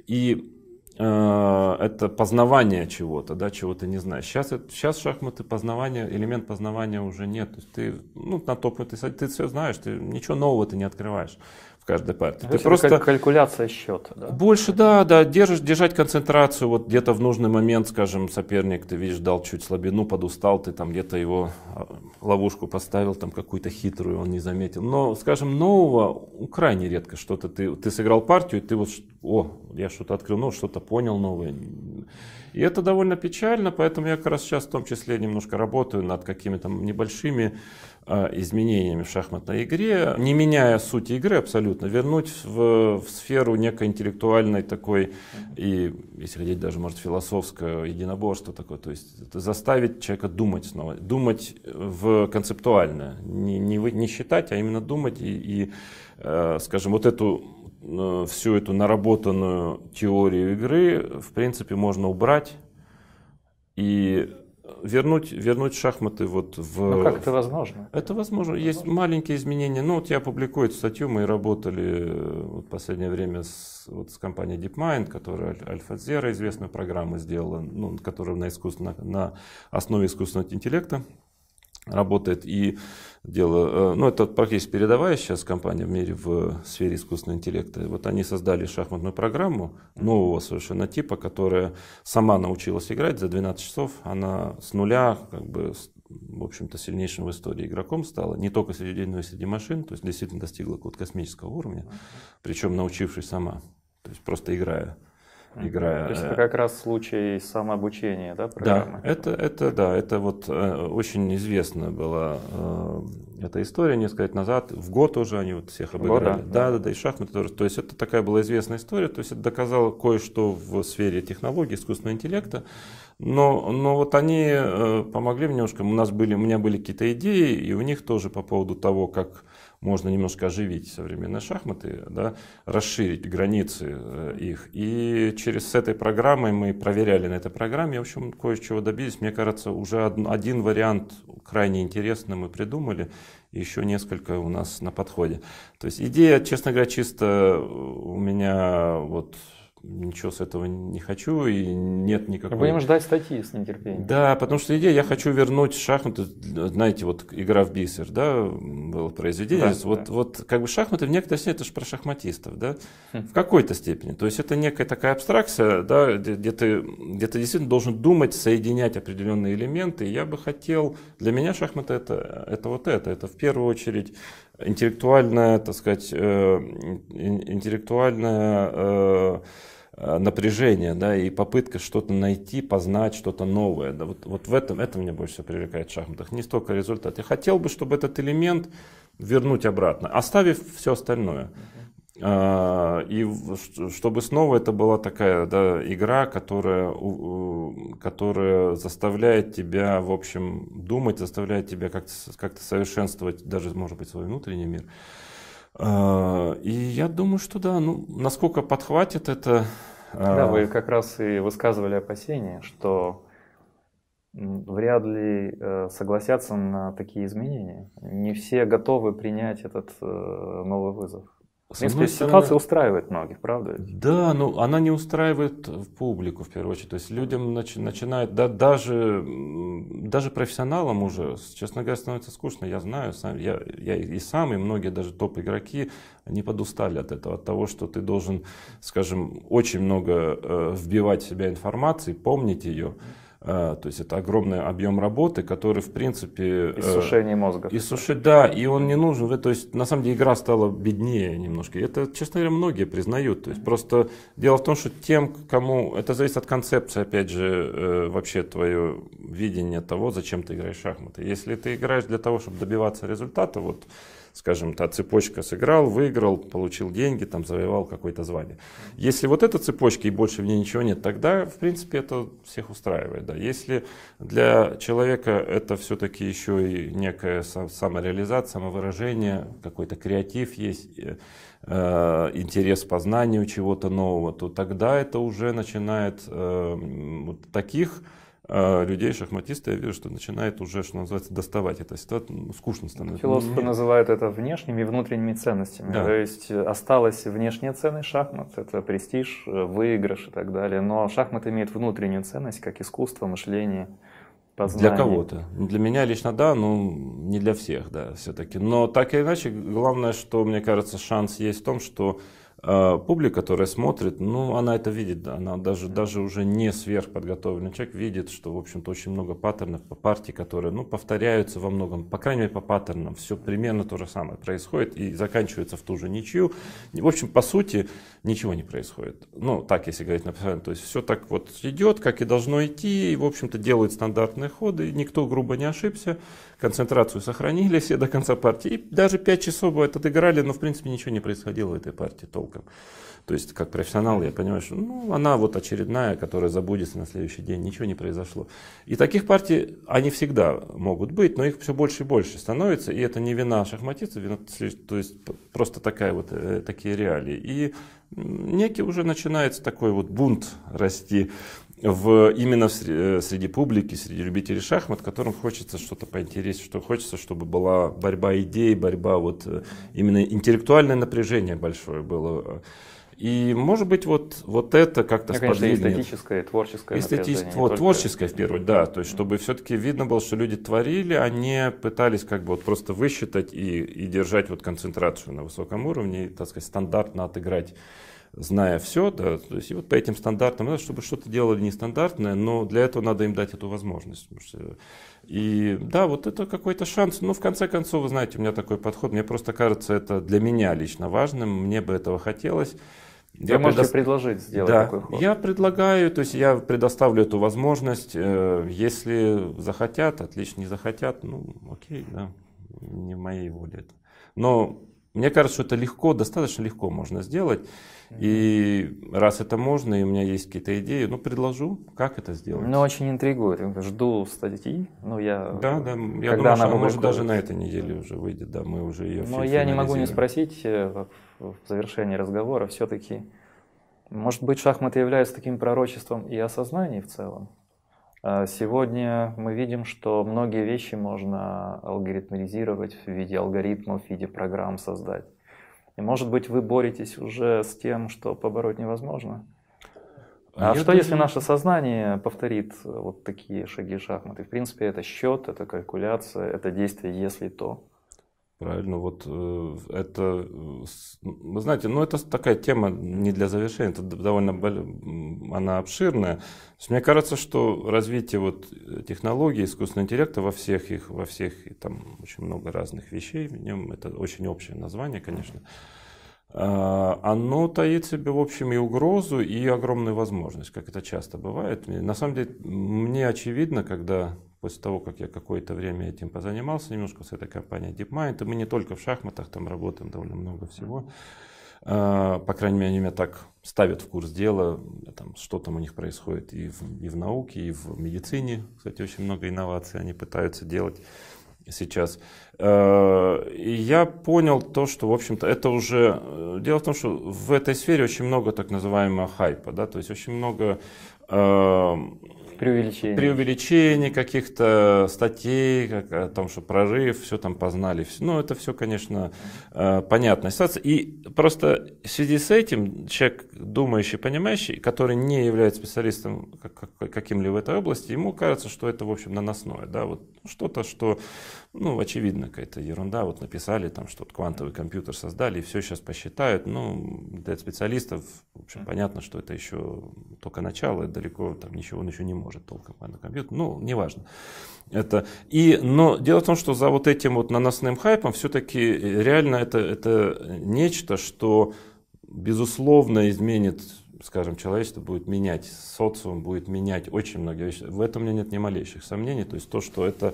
и э, это познавание чего-то, да, чего ты не знаешь. Сейчас, сейчас шахматы, познавание, элемент познавания уже нет, то есть ты, ну, на топ, ты, ты все знаешь, ты ничего нового ты не открываешь в каждой партии. Ты просто каль- калькуляция счета. Да? Больше, да, да, держишь, держать концентрацию, вот где-то в нужный момент, скажем, соперник, ты видишь, дал чуть слабину, подустал, ты там где-то его а, ловушку поставил, там какую-то хитрую, он не заметил. Но, скажем, нового ну, крайне редко что-то. Ты, ты сыграл партию, и ты вот, о, я что-то открыл, ну, что-то понял новое. И это довольно печально, поэтому я как раз сейчас в том числе немножко работаю над какими-то небольшими э, изменениями в шахматной игре, не меняя суть игры абсолютно, вернуть в, в сферу некой интеллектуальной такой и, если хотите, даже, может, философское единоборство такое, то есть заставить человека думать снова, думать в концептуально, не, не, не считать, а именно думать и, и э, скажем, вот эту Э, всю эту наработанную теорию игры, в принципе, можно убрать и вернуть, вернуть шахматы вот в... Ну как это возможно? Это возможно. возможно. Есть маленькие изменения. Ну вот я публикую эту статью, мы работали э, вот, в последнее время с, вот, с компанией DeepMind, которая AlphaZero известную программу сделала, ну, которая на, искусственно, на основе искусственного интеллекта работает и дело, э, ну это практически передовая сейчас компания в мире в сфере искусственного интеллекта. Вот они создали шахматную программу нового совершенно типа, которая сама научилась играть за 12 часов. Она с нуля как бы в общем-то, сильнейшим в истории игроком стала, не только среди людей, но и среди машин, то есть действительно достигла какого-то космического уровня, причем научившись сама, то есть просто играя игра. То есть это э, как раз случай самообучения, да, программы? Да, это, это, да, это вот э, очень известная была э, эта история несколько лет назад, в год уже они вот всех обыграли. Года? Да, да, да, и шахматы тоже. То есть это такая была известная история, то есть это доказало кое-что в сфере технологий, искусственного интеллекта. Но, но вот они помогли мне немножко, у нас были, у меня были какие-то идеи, и у них тоже по поводу того, как можно немножко оживить современные шахматы, да, расширить границы э, их. И через с этой программой мы проверяли на этой программе, в общем, кое-чего добились. Мне кажется, уже один вариант крайне интересный мы придумали, еще несколько у нас на подходе. То есть идея, честно говоря, чисто у меня вот ничего с этого не хочу и нет никакого... Будем ждать статьи с нетерпением. Да, потому что идея, я хочу вернуть шахматы, знаете, вот игра в бисер, да, было произведение. Да, вот, да. вот как бы шахматы в некоторой степени, это же про шахматистов, да, хм. в какой-то степени. То есть это некая такая абстракция, да, где, где, ты, где ты действительно должен думать, соединять определенные элементы. И я бы хотел, для меня шахматы это, это вот это, это в первую очередь интеллектуальная, так сказать, э, интеллектуальная э, Э, напряжение, да, и попытка что-то найти, познать что-то новое. Да, вот, вот в этом, это меня больше всего привлекает в шахматах, не столько результат. Я хотел бы, чтобы этот элемент вернуть обратно, оставив все остальное. А, и чтобы снова это была такая да, игра, которая, которая заставляет тебя, в общем, думать, заставляет тебя как-то, как совершенствовать даже, может быть, свой внутренний мир. Uh, а, и я думаю, что да, ну, насколько подхватит это... А, да, вы как раз и высказывали опасения, что вряд ли э, согласятся на такие изменения. Не все готовы принять этот э, новый вызов. В принципе, ну, ситуация устраивает многих, правда? Да, но ну, она не устраивает э, публику в первую очередь. То есть людям начи, начинает, да, даже, даже профессионалам уже, честно говоря, становится скучно. Я знаю, сам, я, я и сам, и многие даже топ-игроки не подустали от этого, от того, что ты должен, скажем, очень много э, вбивать в себя информации, помнить ее. Mm-hmm а, то есть это огромный объем работы, который, в принципе... Э, Иссушение мозга. Иссуши... Да, и он не нужен. То есть, на самом деле, игра стала беднее немножко. Это, честно говоря, многие признают. То есть, просто дело в том, что тем, кому... Это зависит от концепции, опять же, э, вообще твое видение того, зачем ты играешь в шахматы. Если ты играешь для того, чтобы добиваться результата, вот скажем, та цепочка сыграл, выиграл, получил деньги, там, завоевал какое-то звание. Если вот эта цепочка и больше в ней ничего нет, тогда, в принципе, это всех устраивает. Да. Если для человека это все-таки еще и некая самореализация, самовыражение, какой-то креатив есть, э, э, интерес к познанию чего-то нового, то тогда это уже начинает э, таких а, людей, шахматисты, я вижу, что начинает уже, что называется, доставать эта ситуация, скучно становится. Философы Нет. называют это внешними и внутренними ценностями. Да. То есть э, осталась внешняя ценность шахмат, это престиж, э, выигрыш и так далее, но шахмат имеет внутреннюю ценность, как искусство, мышление. Познание. Для кого-то. Для меня лично да, но ну, не для всех, да, все-таки. Но так или иначе, главное, что, мне кажется, шанс есть в том, что а, публика, которая смотрит, ну, она это видит, она даже, даже уже не сверхподготовленный человек видит, что, в общем-то, очень много паттернов по партии, которые, ну, повторяются во многом, по крайней мере, по паттернам, все примерно то же самое происходит и заканчивается в ту же ничью. В общем, по сути, ничего не происходит. Ну, так, если говорить написано, то есть все так вот идет, как и должно идти, и, в общем-то, делают стандартные ходы, никто грубо не ошибся, концентрацию сохранили все до конца партии. И даже 5 часов бывает отыграли, но в принципе ничего не происходило в этой партии толком. То есть, как профессионал, я понимаю, что ну, она вот очередная, которая забудется на следующий день, ничего не произошло. И таких партий, они всегда могут быть, но их все больше и больше становится, и это не вина шахматистов, вина, то есть просто такая вот, э, такие реалии. И некий уже начинается такой вот бунт расти в, именно в, э, среди публики, среди любителей шахмат, которым хочется что-то поинтереснее, что хочется, чтобы была борьба идей, борьба вот э, именно интеллектуальное напряжение большое было. И, может быть, вот, вот это как-то ну, сподвигнет. Конечно, эстетическое, творческое Эстетич... Вот, только... творческое, в первую очередь, да. То есть, чтобы все-таки видно было, что люди творили, а не пытались как бы вот просто высчитать и, и держать вот концентрацию на высоком уровне, и, так сказать, стандартно отыграть зная все, да, то есть и вот по этим стандартам, надо, чтобы что-то делали нестандартное, но для этого надо им дать эту возможность. Что, и да, вот это какой-то шанс, но в конце концов, вы знаете, у меня такой подход, мне просто кажется, это для меня лично важным, мне бы этого хотелось. Вы я можете предо... предложить сделать да, такой ход. Я предлагаю, то есть я предоставлю эту возможность. Э, если захотят, отлично, не захотят, ну окей, да, не в моей воле это. Но мне кажется, что это легко, достаточно легко можно сделать. И раз это можно, и у меня есть какие-то идеи, ну, предложу, как это сделать. Ну, очень интригует. Жду статьи. Ну, я... Да, да, я когда думаю, она, что, может, даже на этой неделе уже выйдет, да, мы уже ее Но я не могу не спросить э, в завершении разговора все-таки, может быть, шахматы являются таким пророчеством и осознанием в целом? А сегодня мы видим, что многие вещи можно алгоритмизировать в виде алгоритмов, в виде программ создать. И, может быть, вы боретесь уже с тем, что побороть невозможно. А Я что, даже... если наше сознание повторит э, вот такие шаги шахматы? В принципе, это счет, это калькуляция, это действие «если то». Правильно, вот э, это, э, вы знаете, ну это такая тема не для завершения, это довольно, она обширная. мне кажется, что развитие вот э, технологий искусственного интеллекта во всех их, во всех, и там очень много разных вещей в нем, это очень общее название, конечно, а, оно таит в себе, в общем, и угрозу, и огромную возможность, как это часто бывает. На самом деле, мне очевидно, когда после того, как я какое-то время этим позанимался, немножко с этой компанией DeepMind, и мы не только в шахматах, там работаем довольно много всего. А, по крайней мере, они меня так ставят в курс дела, там, что там у них происходит и в, и в науке, и в медицине. Кстати, очень много инноваций они пытаются делать сейчас. А, и я понял то, что, в общем-то, это уже... Э, дело в том, что в этой сфере очень много так называемого хайпа, да, то есть очень много а, преувеличений. Преувеличений каких-то статей, как, о том, что прорыв, все там познали. Все. Ну, это все, конечно, э, понятная ситуация. И просто в связи с этим человек, думающий, понимающий, который не является специалистом каким-либо в этой области, ему кажется, что это, в общем, наносное. Да? Вот что-то, что ну, очевидно, какая-то ерунда. Вот написали там, что вот квантовый компьютер создали, и все сейчас посчитают. Ну, для специалистов, в общем, понятно, что это еще только начало, далеко там ничего он еще не может толком квантовый компьютер. Ну, неважно. Это. И, но дело в том, что за вот этим вот наносным хайпом все-таки э, реально это, это нечто, что безусловно изменит скажем, человечество будет менять, социум будет менять очень многие вещи. В этом у меня нет ни малейших сомнений. То есть то, что это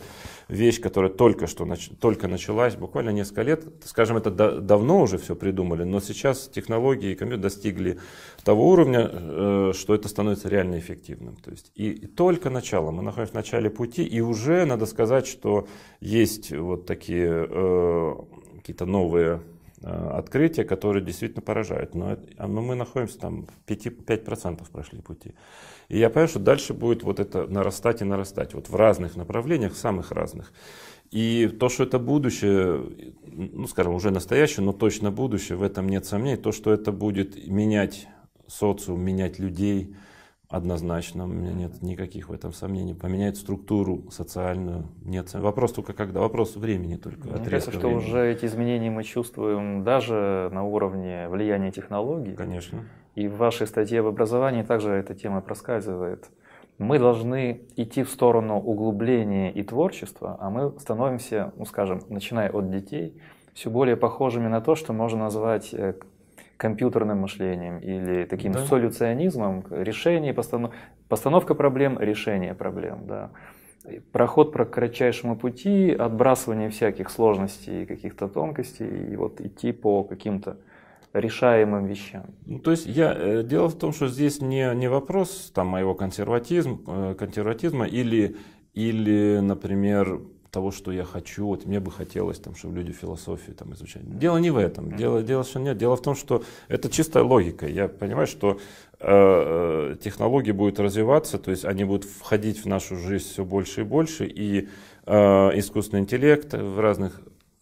вещь, которая только что нач... только началась, буквально несколько лет, скажем, это да, давно уже все придумали, но сейчас технологии и компьютер достигли того уровня, э, что это становится реально эффективным. То есть и, и только начало, мы находимся в начале пути, и уже надо сказать, что есть вот такие э, какие-то новые Э, открытия, которые действительно поражают. Но, это, но а мы находимся там 5%, 5 прошли пути. И я понимаю, что дальше будет вот это нарастать и нарастать. Вот в разных направлениях, самых разных. И то, что это будущее, ну скажем, уже настоящее, но точно будущее, в этом нет сомнений. То, что это будет менять социум, менять людей – Однозначно, у меня нет никаких в этом сомнений. Поменять структуру социальную нет. Вопрос только когда, вопрос времени только. Мне кажется, что уже эти изменения мы чувствуем даже на уровне влияния технологий. Конечно. И в вашей статье об образовании также эта тема проскальзывает. Мы должны идти в сторону углубления и творчества, а мы становимся, ну скажем, начиная от детей, все более похожими на то, что можно назвать э, компьютерным мышлением или таким да. солюционизмом, решение, постанов... постановка проблем, решение проблем, да. Проход по кратчайшему пути, отбрасывание всяких сложностей, каких-то тонкостей, и вот идти по каким-то решаемым вещам. Ну, то есть я, э, дело в том, что здесь не, не вопрос там, моего а консерватизма э, консерватизма или, или, например, того, что я хочу, вот мне бы хотелось, там, чтобы люди философию там, изучали. Дело не в этом, дело, дело что нет. Дело в том, что это чистая логика. Я понимаю, что э, э технологии будут развиваться, то есть они будут входить в нашу жизнь все больше и больше, и э, искусственный интеллект в разных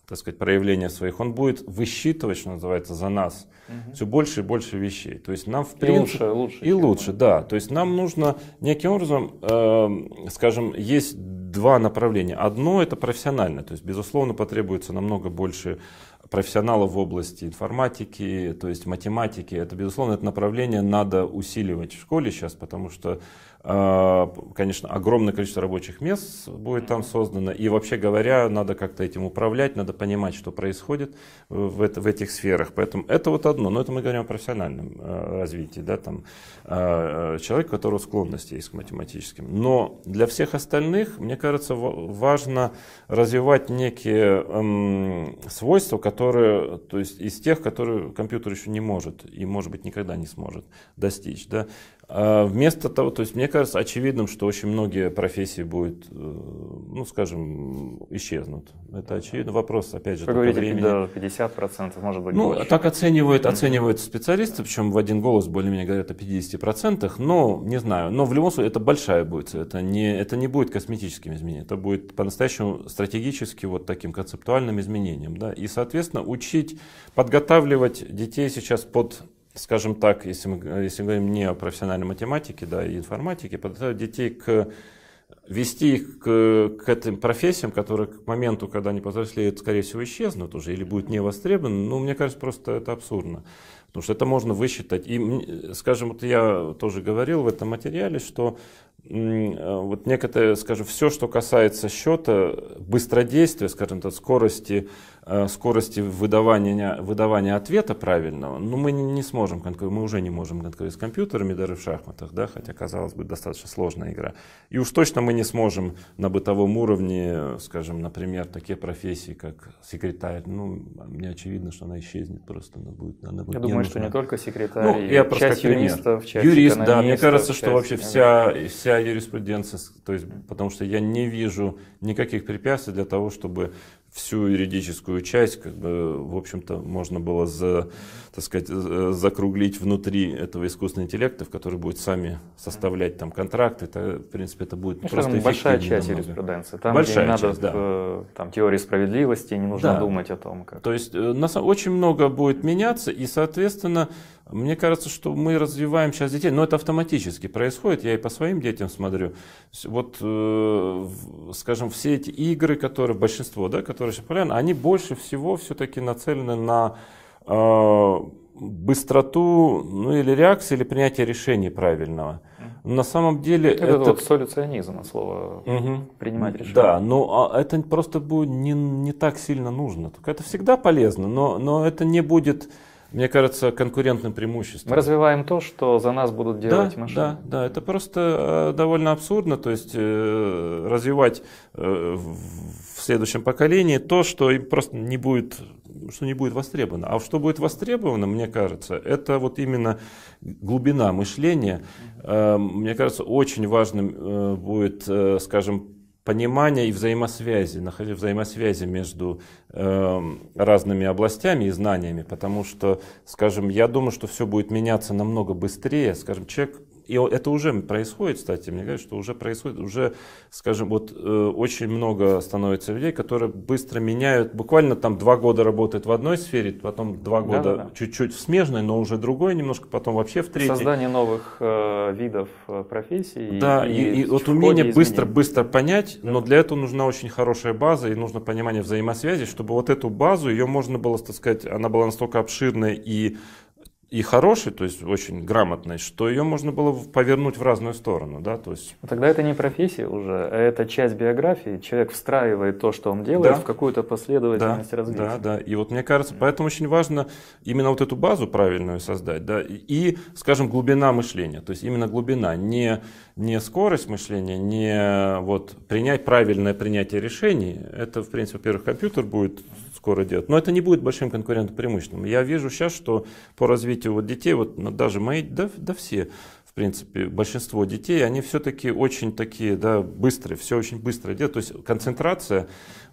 так сказать, проявления своих, он будет высчитывать, что называется, за нас угу. все больше и больше вещей. То есть нам в принципе... И лучше, лучше. И лучше, да. То есть нам нужно неким образом, э, скажем, есть два направления. Одно это профессиональное, то есть, безусловно, потребуется намного больше профессионалов в области информатики, то есть математики. Это, безусловно, это направление надо усиливать в школе сейчас, потому что а, конечно, огромное количество рабочих мест будет там создано. И вообще говоря, надо как-то этим управлять, надо понимать, что происходит э, в, это, в этих сферах. Поэтому это вот одно. Но это мы говорим о профессиональном э, развитии. Да, там, э, человек, у которого склонность есть к математическим. Но для всех остальных, мне кажется, важно развивать некие эм, свойства, которые, то есть из тех, которые компьютер еще не может и, может быть, никогда не сможет достичь. Да? А вместо того, то есть мне кажется очевидным, что очень многие профессии будут, э, ну скажем, исчезнут. Это очевидно. Вопрос, опять же, Вы говорите, времени. до процентов, может быть, Ну, больше. так оценивают, оценивают специалисты, причем в один голос более-менее говорят о 50%, но не знаю. Но в любом случае это большая будет, это не, это не будет косметическим изменением, это будет по-настоящему стратегически вот таким концептуальным изменением. Да? И, соответственно, учить, подготавливать детей сейчас под скажем так, если мы, если мы говорим не о профессиональной математике да, и информатике, подготовить детей к вести их к, к этим профессиям, которые к моменту, когда они повзрослеют, скорее всего, исчезнут уже или будут не востребованы, ну, мне кажется, просто это абсурдно. Потому что это можно высчитать. И, скажем, вот я тоже говорил в этом материале, что Э, вот некоторые, скажем, все, что касается счета, быстродействия, скажем так, скорости, э, скорости выдавания, выдавания ответа правильного, ну, мы не сможем, мы уже не можем конкурировать с компьютерами, даже в шахматах, да, хотя, казалось бы, достаточно сложная игра. И уж точно мы не сможем на бытовом уровне, скажем, например, такие профессии, как секретарь, ну, мне очевидно, что она исчезнет просто, она будет, она будет Я думаю, нужна. что не только секретарь, ну, я часть юристов, часть Юрист, да, мне кажется, часть, что вообще вся, вся вся юриспруденция, то есть, потому что я не вижу никаких препятствий для того, чтобы всю юридическую часть, как бы, в общем-то, можно было за, так сказать, э, закруглить внутри этого искусственного интеллекта, в который будет сами составлять там контракты. Это, в принципе, это будет ну, просто большая часть намного. юриспруденции. Там, большая где не часть, надо, да. Э, там, теории справедливости, не нужно да. думать о том, как. То есть, э, нас очень много будет меняться, и, соответственно, мне кажется, что мы развиваем сейчас детей, но это автоматически происходит, я и по своим детям смотрю. Вот, скажем, все эти игры, которые, большинство, да, которые Сокровища Поляны, они больше всего все-таки нацелены на э, быстроту, ну или реакции, или принятие решения правильного. На самом деле это, это... вот соль цианизма, слово угу. принимать решение. Да, но а, это просто будет не, не так сильно нужно. Это всегда полезно, но, но это не будет мне кажется, конкурентным преимуществом. Мы развиваем то, что за нас будут делать да, машины. Да, да, это просто э, довольно абсурдно, то есть э, развивать э, в следующем поколении то, что им просто не будет, что не будет востребовано. А что будет востребовано, мне кажется, это вот именно глубина мышления. Э, мне кажется, очень важным э, будет, э, скажем, понимания и взаимосвязи, находя взаимосвязи между э, разными областями и знаниями, потому что, скажем, я думаю, что все будет меняться намного быстрее, скажем, человек и это уже происходит, кстати, мне кажется, что уже происходит, уже, скажем, вот э, очень много становится людей, которые быстро меняют, буквально там два года работают в одной сфере, потом два года да, да, да. чуть-чуть в смежной, но уже другой немножко, потом вообще в третьей. Создание новых э, видов э, профессий. Да, и, и, и вот умение быстро-быстро понять, да. но для этого нужна очень хорошая база и нужно понимание взаимосвязи, чтобы вот эту базу, ее можно было, так сказать, она была настолько обширной и и хороший, то есть очень грамотный, что ее можно было повернуть в разную сторону, да, то есть. Ну, тогда это не профессия уже, а это часть биографии. Человек встраивает то, что он делает, да. в какую-то последовательность да, развития. Да, да. И вот мне кажется, поэтому очень важно именно вот эту базу правильную создать, да, и, скажем, глубина мышления, то есть именно глубина, не не скорость мышления, не вот принять правильное принятие решений. Это, в принципе, во-первых, компьютер будет скоро делать, но это не будет большим конкурентом преимущественным. Я вижу сейчас, что по развитию вот детей, вот ну, даже мои, да, да все, в принципе, большинство детей, они все-таки очень такие, да, быстрые, все очень быстро делают. То есть концентрация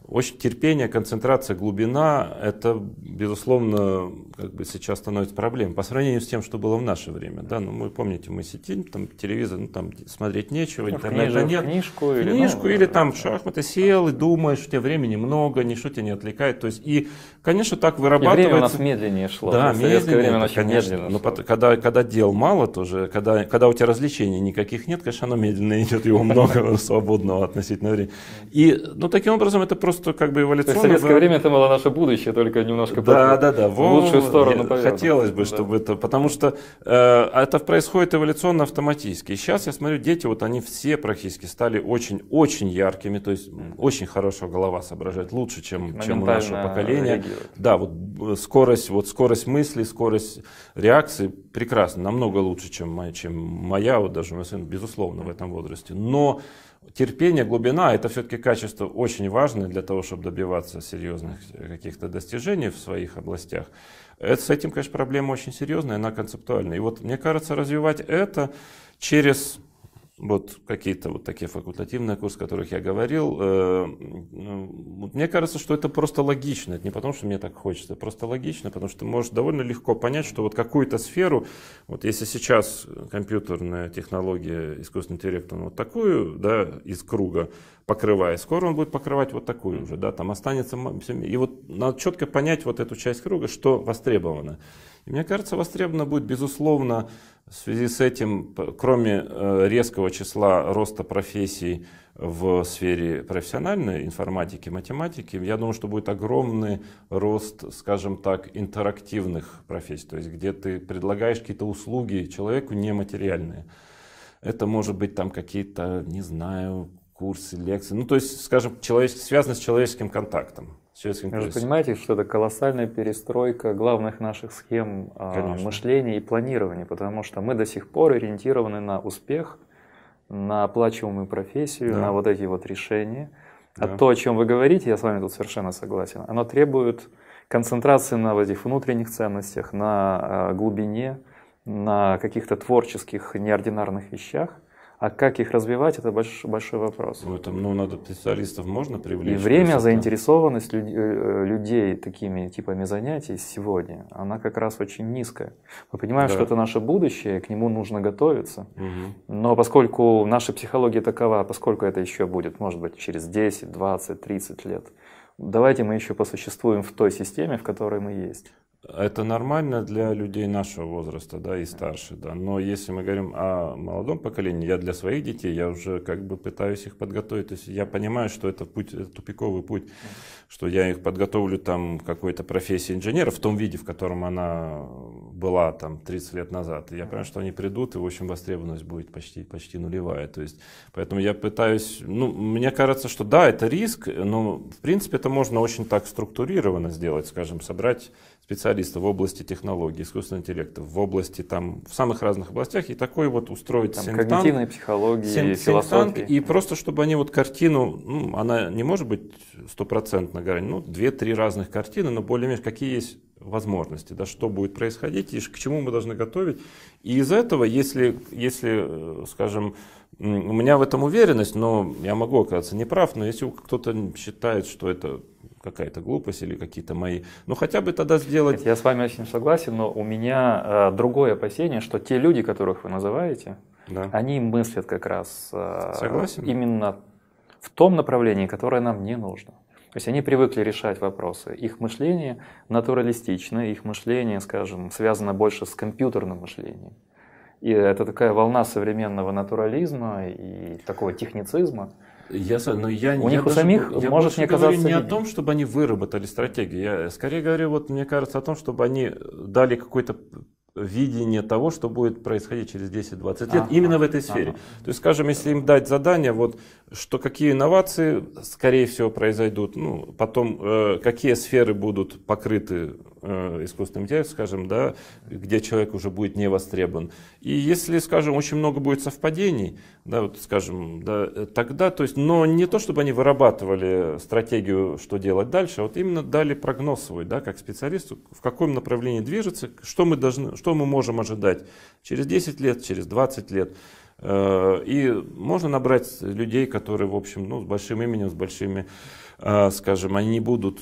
очень терпение, концентрация, глубина – это, безусловно, как бы сейчас становится проблемой по сравнению с тем, что было в наше время. Да? Ну, мы помните, мы сидим, там телевизор, ну, там смотреть нечего, ну, интернета книжку, нет. Книжку, или, книжку ну, или, там в шахматы сел и думаешь, у тебя времени много, ничто тебя не отвлекает. То есть, и, конечно, так вырабатывается. И время у нас медленнее шло. Да, медленнее, время это, конечно. Медленно но ну, потом, когда, когда дел мало тоже, когда, когда у тебя развлечений никаких нет, конечно, оно медленно идет, его много *laughs* свободного относительно времени. И, ну, таким образом, это просто как бы эволюционно... То есть, в советское время это было наше будущее, только немножко да, да, да. в Во, лучшую сторону повернуто. Хотелось бы, да. чтобы это... Потому что э, это происходит эволюционно автоматически. И сейчас я смотрю, дети, вот они все практически стали очень-очень яркими, то есть очень хорошая голова соображает, лучше, чем, чем у нашего поколения. Реагирует. Да, вот э, скорость, вот скорость мысли, скорость реакции прекрасна, намного лучше, чем моя, чем моя вот даже мой сын, безусловно, в этом возрасте. Но терпение, глубина – это все-таки качество очень важное для того, чтобы добиваться серьезных каких-то достижений в своих областях. Это, с этим, конечно, проблема очень серьезная, она концептуальная. И вот, мне кажется, развивать это через вот какие-то вот такие факультативные курсы, о которых я говорил, э, ну, мне кажется, что это просто логично. Это не потому, что мне так хочется, просто логично, потому что ты можешь довольно легко понять, что вот какую-то сферу, вот если сейчас компьютерная технология, искусственный интеллект, он вот такую, да, из круга покрывает, скоро он будет покрывать вот такую уже, да, там останется... И вот надо четко понять вот эту часть круга, что востребовано. И мне кажется, востребовано будет, безусловно, в связи с этим, кроме э, резкого числа роста профессий в сфере профессиональной информатики, математики, я думаю, что будет огромный рост, скажем так, интерактивных профессий, то есть где ты предлагаешь какие-то услуги человеку нематериальные. Это может быть там какие-то, не знаю, курсы, лекции. Ну, то есть, скажем, человеческий, связано с человеческим контактом. С человеческим Вы же понимаете, что это колоссальная перестройка главных наших схем а, Конечно. мышления и планирования, потому что мы до сих пор ориентированы на успех, на оплачиваемую профессию, да. на вот эти вот решения. А да. А то, о чем вы говорите, я с вами тут совершенно согласен, оно требует концентрации на вот этих внутренних ценностях, на а, глубине, на каких-то творческих, неординарных вещах. А как их развивать, это больш, большой вопрос. В этом, ну, надо специалистов можно привлечь. И время, есть, заинтересованность люд, э, э, людей такими типами занятий сегодня, она как раз очень низкая. Мы понимаем, да. что это наше будущее, к нему нужно готовиться. Угу. Но поскольку наша психология такова, поскольку это еще будет, может быть, через 10, 20, 30 лет, давайте мы еще посуществуем в той системе, в которой мы есть. Это нормально для людей нашего возраста, да, и старше, да. Но если мы говорим о молодом поколении, я для своих детей, я уже как бы пытаюсь их подготовить. То есть я понимаю, что это путь, это тупиковый путь, что я их подготовлю там какой-то профессии инженера в том виде, в котором она была там 30 лет назад. И я понимаю, что они придут, и, в общем, востребованность будет почти, почти нулевая. То есть, поэтому я пытаюсь, ну, мне кажется, что да, это риск, но, в принципе, это можно очень так структурированно сделать, скажем, собрать специалистов в области технологий, искусственного интеллекта, в области там, в самых разных областях, и такой вот устроить там, синтанк, когнитивной психологии, син, философии. и просто чтобы они вот картину, ну, она не может быть стопроцентно грань, ну, две-три разных картины, но более-менее какие есть возможности, да, что будет происходить и к чему мы должны готовить. И из этого, если, если э, скажем, у меня в этом уверенность, но я могу оказаться неправ, но если кто-то считает, что это какая-то глупость или какие-то мои. Ну хотя бы тогда сделать. Я с вами очень согласен, но у меня э, другое опасение, что те люди, которых вы называете, да. они мыслят как раз э, согласен. именно в том направлении, которое нам не нужно. То есть они привыкли решать вопросы. Их мышление натуралистично, их мышление, скажем, связано больше с компьютерным мышлением. И это такая волна современного натурализма и такого техницизма. Я, но ну, я, у я них у самих я может не говорю не о том, чтобы они выработали стратегию. Я скорее говорю, вот мне кажется, о том, чтобы они дали какое то видение того, что будет происходить через 10-20 лет ага, именно в этой сфере. Ага. То есть, скажем, если им дать задание, вот, что какие инновации, скорее всего, произойдут, ну, потом э, какие сферы будут покрыты э, искусственным интеллектом, скажем, да, где человек уже будет не востребован. И если, скажем, очень много будет совпадений, да, вот, скажем, да, э, тогда, то есть, но не то, чтобы они вырабатывали стратегию, что делать дальше, а вот именно дали прогноз свой, да, как специалисту, в каком направлении движется, что мы, должны, что мы можем ожидать через 10 лет, через 20 лет. Э, и можно набрать людей, которые, в общем, ну, с большим именем, с большими, э, скажем, они не будут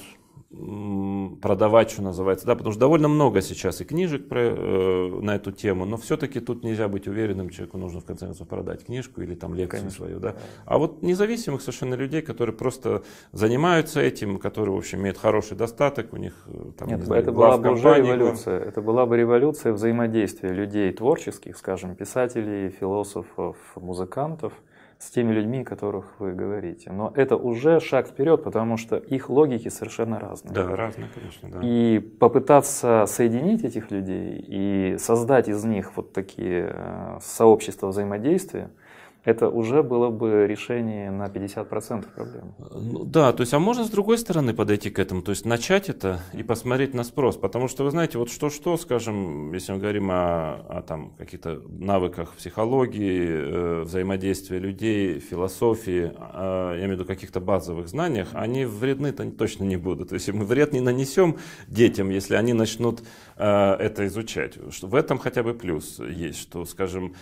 продавать, что называется, да, потому что довольно много сейчас и книжек про, э, на эту тему, но все-таки тут нельзя быть уверенным, человеку нужно в конце концов продать книжку или там лекцию Конечно. свою, да. А вот независимых совершенно людей, которые просто занимаются этим, которые, в общем, имеют хороший достаток, у них э, там, Нет, не знаю, это была бы уже революция, это была бы революция взаимодействия людей творческих, скажем, писателей, философов, музыкантов – с теми людьми, о которых вы говорите. Но это уже шаг вперед, потому что их логики совершенно разные. Да, разные, конечно, да. И попытаться соединить этих людей и создать из них вот такие э, сообщества взаимодействия – это уже было бы решение на 50% проблемы. Ну да, то есть, а можно с другой стороны подойти к этому, то есть начать это и посмотреть на спрос, потому что, вы знаете, вот что-что, скажем, если мы говорим о, о там, каких-то навыках психологии, э, взаимодействия людей, философии, э, я имею в виду каких-то базовых знаниях, они вредны-то точно не будут, то есть мы вред не нанесем детям, если они начнут э, это изучать. В этом хотя бы плюс есть, что, скажем,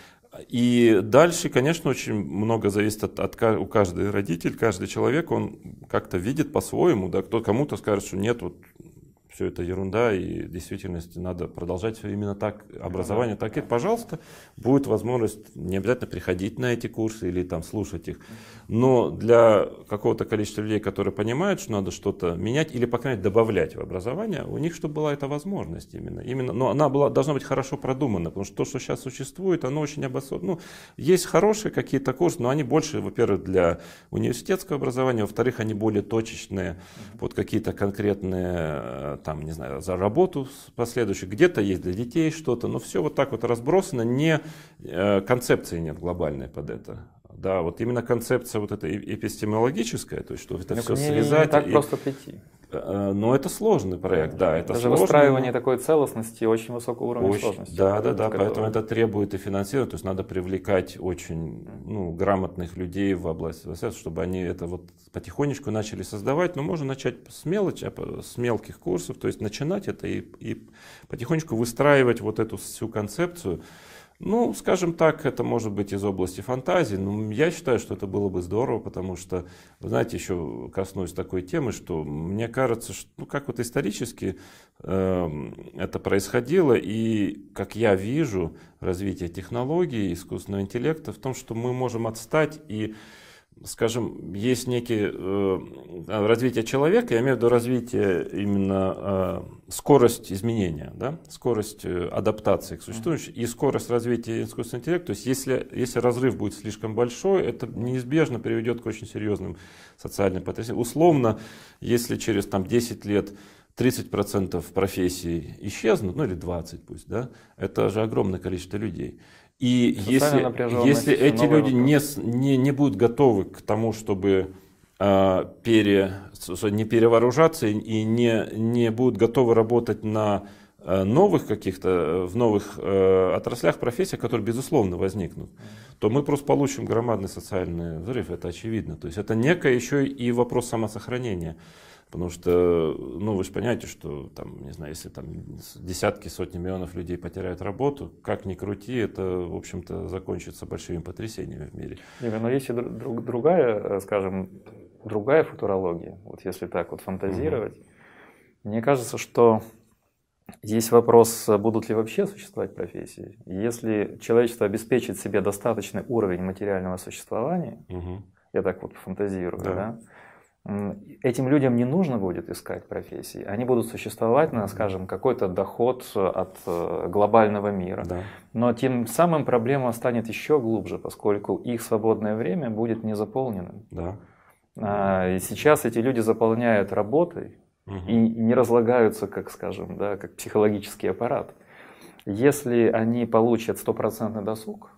и дальше, конечно, очень много зависит от, от у каждого родитель, каждый человек, он как-то видит по-своему, да, кто кому-то скажет, что нет, вот все это ерунда, и в действительности надо продолжать именно так, образование так, и, пожалуйста, будет возможность не обязательно приходить на эти курсы или там слушать их, но для какого-то количества людей, которые понимают, что надо что-то менять или, по крайней мере, добавлять в образование, у них чтобы была эта возможность именно, именно но она была, должна быть хорошо продумана, потому что то, что сейчас существует, оно очень обособлено. Ну, есть хорошие какие-то курсы, но они больше, во-первых, для университетского образования, во-вторых, они более точечные под какие-то конкретные э, там, не знаю, за работу последующую, где-то есть для детей что-то, но все вот так вот разбросано, не, э, концепции нет глобальной под это. Да, вот именно концепция вот эта эпистемологическая, то есть что это ну, все не, связать. Не так и... просто прийти. Э, но это сложный проект, да, это Даже сложный. выстраивание такой целостности очень высокого уровня очень, сложности. Да, да, да, поэтому это требует и финансирования, то есть надо привлекать очень ну, грамотных людей в область, чтобы они это вот потихонечку начали создавать, но можно начать с мелочи, а с мелких курсов, то есть начинать это и, и потихонечку выстраивать вот эту всю концепцию, ну, скажем так, это может быть из области фантазии, но я считаю, что это было бы здорово, потому что, вы знаете, еще коснусь такой темы, что мне кажется, что ну, как вот исторически э, это происходило, и как я вижу развитие технологий, искусственного интеллекта в том, что мы можем отстать и скажем, есть некие э, развитие человека, я имею в виду развитие именно э, скорость изменения, да? скорость э, адаптации к существующей и скорость развития искусственного интеллекта. То есть если, если разрыв будет слишком большой, это неизбежно приведет к очень серьезным социальным потрясениям. Условно, если через там, 10 лет 30% профессий исчезнут, ну или 20 пусть, да, это же огромное количество людей. И если, если эти люди не, не, не будут готовы к тому, чтобы э, пере, не перевооружаться и не, не будут готовы работать на э, новых каких-то, э, в новых э, отраслях профессий, которые, безусловно, возникнут, то мы просто получим громадный социальный взрыв, это очевидно. То есть это некое еще и вопрос самосохранения. Потому что, ну, вы же понимаете, что там, не знаю, если там десятки, сотни миллионов людей потеряют работу, как ни крути, это, в общем-то, закончится большими потрясениями в мире. Нет, но есть и друг, другая, э, скажем, другая футурология, вот если так вот фантазировать. Угу. Мне кажется, что здесь вопрос, э, будут ли вообще существовать профессии. Если человечество обеспечит себе достаточный уровень материального существования, угу. я так вот фантазирую, да, да этим людям не нужно будет искать профессии. Они будут существовать на, скажем, какой-то доход от э, глобального мира. Да. Но тем самым проблема станет еще глубже, поскольку их свободное время будет не заполненным. Да. А, и сейчас эти люди заполняют работой угу. и не разлагаются, как, скажем, да, как психологический аппарат. Если они получат стопроцентный досуг,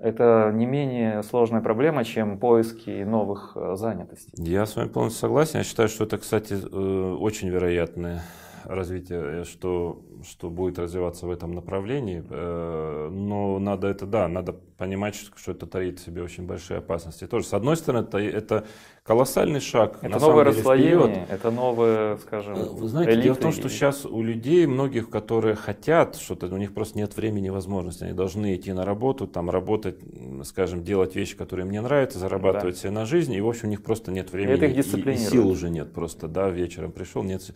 это не менее сложная проблема, чем поиски новых э, занятостей. Я с вами полностью согласен. Я считаю, что это, кстати, э, очень вероятная развития, э, что, что будет развиваться в этом направлении. Э, но надо это, да, надо понимать, что это таит в себе очень большие опасности. Тоже, с одной стороны, это, это колоссальный шаг. Это новое расслоение, вперед. это новое, скажем, э, Вы знаете, элиты. дело в том, что сейчас у людей, многих, которые хотят что-то, у них просто нет времени и возможности. Они должны идти на работу, там работать, скажем, делать вещи, которые им не нравятся, зарабатывать да. себе на жизнь, и, в общем, у них просто нет времени. И, и, и сил уже нет просто, да, вечером пришел, нет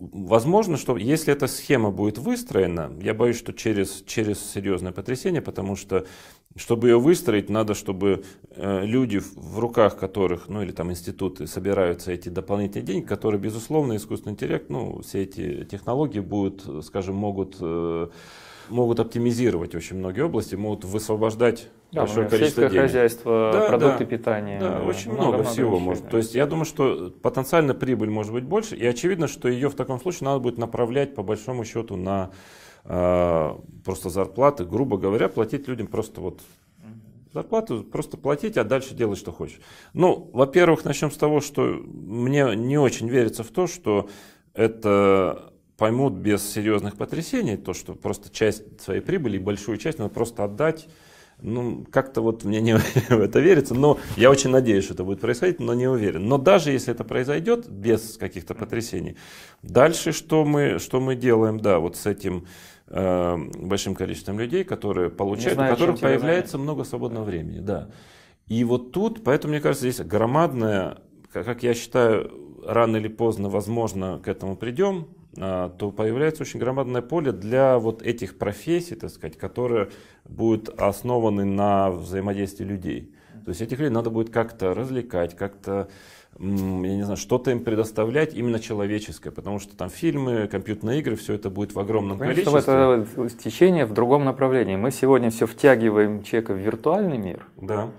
Возможно, что если эта схема будет выстроена, я боюсь, что через, через серьезное потрясение, потому что, чтобы ее выстроить, надо, чтобы э, люди, в руках которых, ну или там институты, собираются эти дополнительные деньги, которые, безусловно, искусственный интеллект, ну, все эти технологии будут, скажем, могут... Э, могут оптимизировать очень многие области, могут высвобождать да, ну, большое количество денег. хозяйство, да, продукты да, питания. Да, ну, очень много, много всего может. То есть я думаю, что потенциально прибыль может быть больше, и очевидно, что ее в таком случае надо будет направлять по большому счету на э, просто зарплаты, грубо говоря, платить людям просто вот зарплату просто платить, а дальше делать, что хочешь. Ну, во-первых, начнем с того, что мне не очень верится в то, что это поймут без серьезных потрясений то, что просто часть своей прибыли, большую часть надо просто отдать. Ну, как-то вот мне не *laughs* в это верится, но я очень надеюсь, что это будет происходить, но не уверен. Но даже если это произойдет без каких-то потрясений, дальше что мы, что мы делаем, да, вот с этим э, большим количеством людей, которые получают, знаю, у которых появляется занять. много свободного времени, да. И вот тут, поэтому, мне кажется, здесь громадная, как я считаю, рано или поздно, возможно, к этому придем, а, то появляется очень громадное поле для вот этих профессий, так сказать, которые будут основаны на взаимодействии людей. То есть этих людей надо будет как-то развлекать, как-то я не знаю, что-то им предоставлять именно человеческое, потому что там фильмы, компьютерные игры, все это будет в огромном Понимаете, количестве. Что это течение в другом направлении. Мы сегодня все втягиваем человека в виртуальный мир. Да.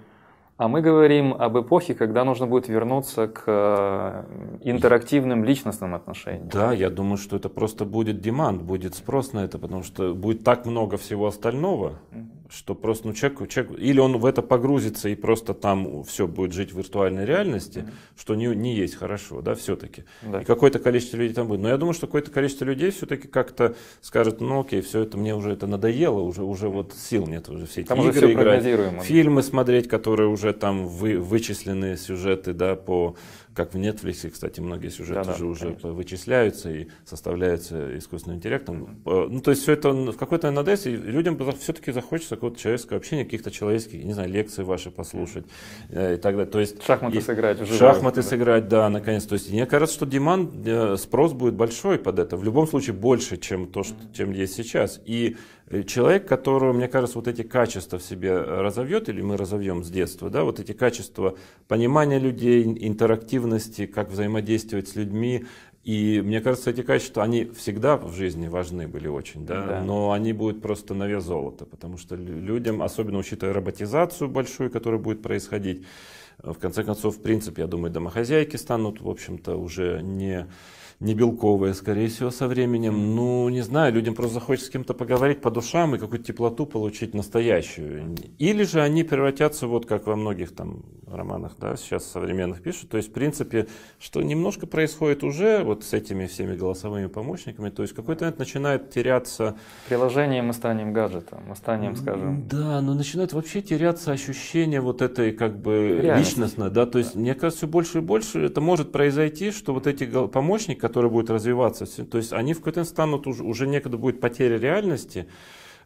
А мы говорим об эпохе, когда нужно будет вернуться к э, интерактивным личностным отношениям. Да, я думаю, что это просто будет деманд, будет спрос на это, потому что будет так много всего остального. Mm-hmm что просто ну, человек, человек, или он в это погрузится и просто там все будет жить в виртуальной реальности, mm-hmm. что не, не есть хорошо, да, все-таки. Да. И какое-то количество людей там будет. Но я думаю, что какое-то количество людей все-таки как-то скажет, ну окей, все это мне уже это надоело, уже, уже вот сил нет, уже все эти там игры все играть, фильмы смотреть, которые уже там вы, вычисленные сюжеты, да, по как в Netflix, кстати, многие сюжеты да, же да, уже конечно. вычисляются и составляются искусственным интеллектом. Mm-hmm. Ну, то есть все это в какой-то НДС, и людям все-таки захочется какого-то человеческого общения, каких-то человеческих, не знаю, лекций ваши послушать mm-hmm. и так далее. То есть, шахматы и, сыграть. Живую, шахматы да. сыграть, да, наконец. То есть мне кажется, что деман, э, спрос будет большой под это. В любом случае больше, чем то, что, чем есть сейчас. И Э, человек, которого, мне кажется, вот эти качества в себе э, разовьет, или мы разовьем с детства, да, вот эти качества понимания людей, интерактивности, как взаимодействовать с людьми, и мне кажется, эти качества, они всегда в жизни важны были очень, да? да, но они будут просто на вес золота, потому что людям, особенно учитывая роботизацию большую, которая будет происходить, э, в конце концов, в принципе, я думаю, домохозяйки станут, в общем-то, уже не небелковые, скорее всего, со временем. Ну, не знаю, людям просто захочется с кем-то поговорить по душам и какую-то теплоту получить настоящую. Или же они превратятся, вот как во многих там романах, да, сейчас современных пишут, то есть, в принципе, что немножко происходит уже вот с этими всеми голосовыми помощниками, то есть, какой-то момент начинает теряться... Приложение мы станем гаджетом, мы станем, скажем... Да, но начинает вообще теряться ощущение вот этой как бы Реальность. личностно, да, то есть, да. мне кажется, все больше и больше это может произойти, что вот эти помощники, который будет развиваться. То есть они в какой-то станут уже, уже некогда будет потеря реальности.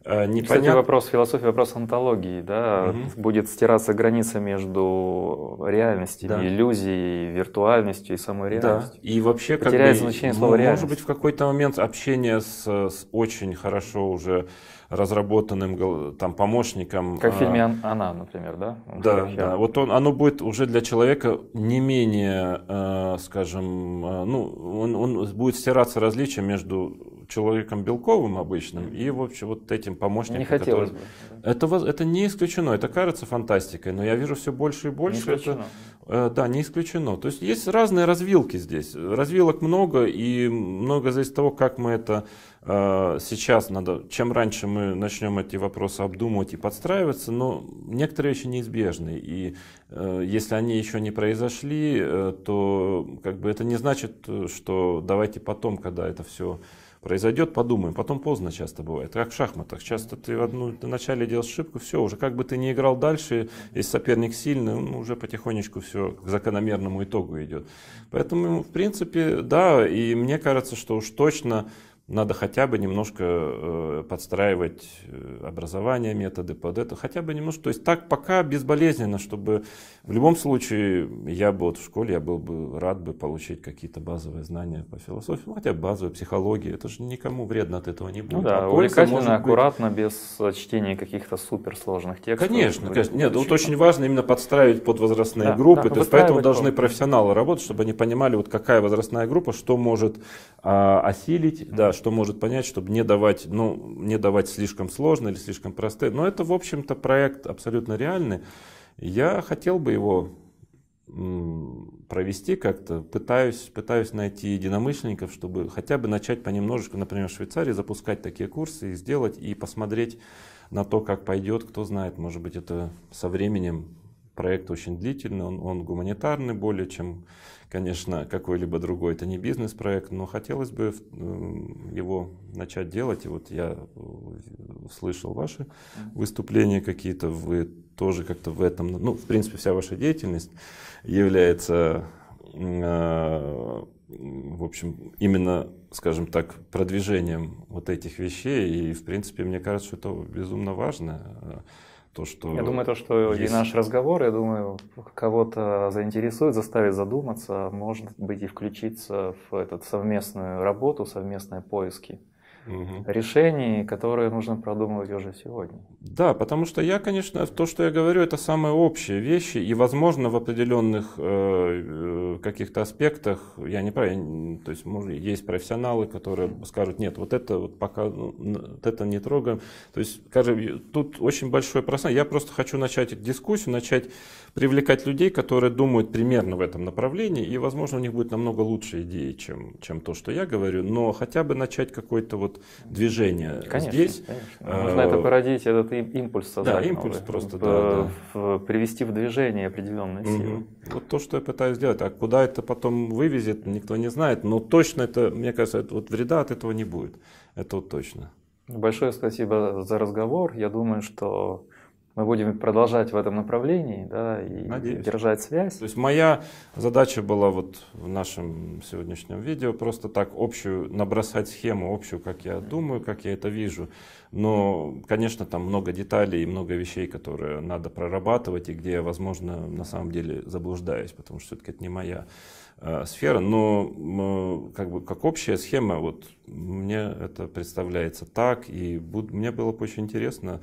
Непонятно. Э, Кстати, вопрос философии, вопрос онтологии, да, угу. будет стираться граница между реальностью, да. иллюзией, виртуальностью и самой реальностью. Да. И вообще потеряет как бы, значение слова может реальность. Может быть, в какой-то момент общение с, с очень хорошо уже разработанным там помощником. А, как в фильме «Она», например, да? Да, да. Вот он, оно будет уже для человека не менее, э, скажем, э, ну, он, он будет стираться различия между человеком белковым обычным и, в общем, вот этим помощником. Не хотелось который... бы. Это, это не исключено, это кажется фантастикой, но я вижу все больше и больше. Не исключено. это, да, не исключено. То есть есть разные развилки здесь. Развилок много, и много зависит от того, как мы это Э, сейчас надо, чем раньше мы начнем эти вопросы обдумывать и подстраиваться, но некоторые еще неизбежны. И э, если они еще не произошли, э, то как бы это не значит, что давайте потом, когда это все произойдет, подумаем. Потом поздно часто бывает, как в шахматах. Часто ты в одну ты вначале делаешь ошибку, все, уже как бы ты не играл дальше, если соперник сильный, он ну, уже потихонечку все к закономерному итогу идет. Поэтому, в принципе, да, и мне кажется, что уж точно надо хотя бы немножко э, подстраивать э, образование, методы под это, хотя бы немножко. То есть так пока безболезненно, чтобы в любом случае я был вот в школе, я был бы рад бы получить какие-то базовые знания по философии, ну, хотя бы базовую психологию. Это же никому вредно от этого не ну будет. Ну да, а увлекательно, аккуратно, быть... без э, чтения каких-то суперсложных текстов. Конечно, конечно. Нет, вот очень важно именно подстраивать под возрастные да, группы. Да, то есть поэтому должны профессионалы работать, чтобы они понимали, вот какая возрастная группа, что может а, осилить, да, что может понять, чтобы не давать, ну, не давать слишком сложные или слишком простые. Но это, в общем-то, проект абсолютно реальный. Я хотел бы его провести как-то, пытаюсь, пытаюсь найти единомышленников, чтобы хотя бы начать понемножечку, например, в Швейцарии запускать такие курсы и сделать, и посмотреть на то, как пойдет, кто знает, может быть, это со временем проект очень длительный, он, он гуманитарный более, чем, конечно, какой-либо другой. Это не бизнес-проект, но хотелось бы эм, его начать делать. И вот я э, слышал ваши выступления какие-то, вы тоже как-то в этом, ну, в принципе, вся ваша деятельность является э, в общем, именно, скажем так, продвижением вот этих вещей. И, в принципе, мне кажется, что это безумно важно то, что... Я думаю, то, что есть... и наш разговор, я думаю, кого-то заинтересует, заставит задуматься, может быть, и включиться в эту совместную работу, совместные поиски угу. решений, которые нужно продумывать уже сегодня. Да, потому что я, конечно, то, что я говорю, это самые общие вещи, и, возможно, в определенных э, э каких-то аспектах, я не прав, то есть может, есть профессионалы, которые скажут, нет, вот это вот пока, ну, вот это не трогаем. То есть, скажем, тут очень большой процент. Я просто хочу начать дискуссию, начать привлекать людей, которые думают примерно в этом направлении, и, возможно, у них будет намного лучше идеи, чем, чем то, что я говорю, но хотя бы начать какое-то вот движение конечно, здесь. Конечно. Нужно а, это э, породить, этот импульс создать. Да, импульс новый, просто, да, да. Привести в движение определенные силы. Угу. Вот то, что я пытаюсь сделать, а куда это потом вывезет, никто не знает, но точно это, мне кажется, это, вот вреда от этого не будет, это вот точно. Большое спасибо за разговор. Я думаю, что мы будем продолжать в этом направлении да, и Надеюсь. держать связь. То есть моя задача была вот в нашем сегодняшнем видео просто так общую набросать схему, общую, как я думаю, как я это вижу. Но, конечно, там много деталей и много вещей, которые надо прорабатывать и где я, возможно, на самом деле заблуждаюсь, потому что все-таки это не моя э, сфера. Но как бы как общая схема, вот мне это представляется так, и буд, мне было бы очень интересно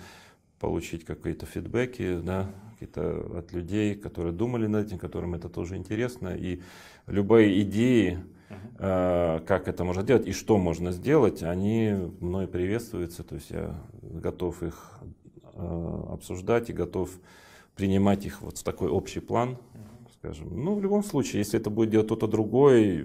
получить какие-то фидбэки, да, какие-то от людей, которые думали над этим, которым это тоже интересно. И любые идеи, Uh-huh. как это можно делать и что можно сделать, они мной приветствуются, то есть я готов их а, обсуждать и готов принимать их вот в такой общий план, скажем. Ну, в любом случае, если это будет делать кто-то другой,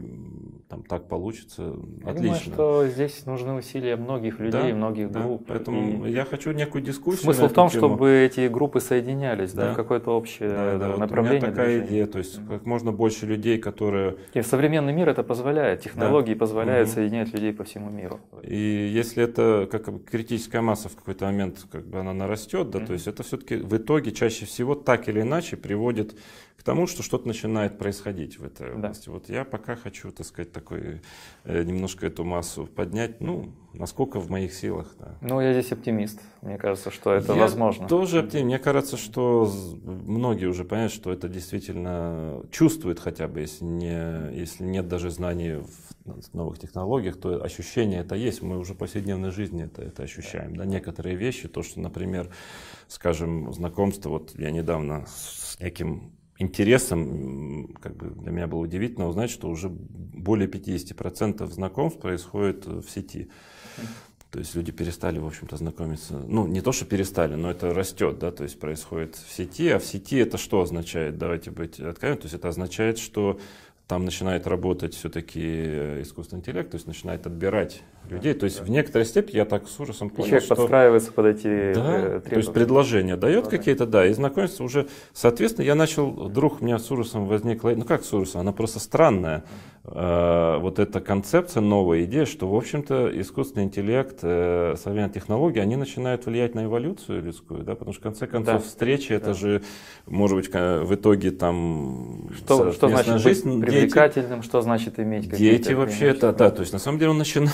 там так получится, я отлично. Думаю, что здесь нужны усилия многих людей, да, многих да. групп. Поэтому и... я хочу некую дискуссию. Смысл в том, тему. чтобы эти группы соединялись, да, да какое-то общее да, да. направление. Вот у меня такая движения. идея, то есть как можно больше людей, которые. И в современный мир это позволяет, технологии да. позволяют угу. соединять людей по всему миру. И если это как критическая масса в какой-то момент, как бы она нарастет, да, угу. то есть это все-таки в итоге чаще всего так или иначе приводит к тому, что что-то начинает происходить в этой области. Да. Вот я пока хочу, так сказать, такой, э, немножко эту массу поднять, ну, насколько в моих силах. Да. Ну, я здесь оптимист. Мне кажется, что это я возможно. тоже оптимист. Мне кажется, что многие уже понимают, что это действительно чувствует хотя бы, если, не, если нет даже знаний в новых технологиях, то ощущение это есть. Мы уже в повседневной жизни это, это ощущаем. Да? Некоторые вещи, то, что, например, скажем, знакомство, вот я недавно с неким интересом, как бы для меня было удивительно узнать, что уже более 50% знакомств происходит э, в сети. То есть люди перестали, в общем-то, знакомиться. Ну, не то, что перестали, но это растет, да, то есть происходит в сети. А в сети это что означает? Давайте быть откровенными. То есть это означает, что там начинает работать все-таки э, искусственный интеллект, то есть начинает отбирать людей. То есть да. в некоторой степени я так с ужасом понял, человек что... подстраивается под эти э, да, То есть предложение дает ну да, какие-то, да, и знакомится уже. Соответственно, я начал, вдруг у меня с ужасом возникла, ну как с ужасом, она просто странная. Э, вот эта концепция, новая идея, что, в общем-то, искусственный интеллект, э, современные технологии, они начинают влиять на эволюцию людскую, да, потому что, в конце концов, да. встречи, да. это же, может быть, в итоге там... Что, что значит жизнь, быть привлекательным, дети, что значит иметь какие-то... Дети вообще, это, да, то есть, на самом деле, он начинает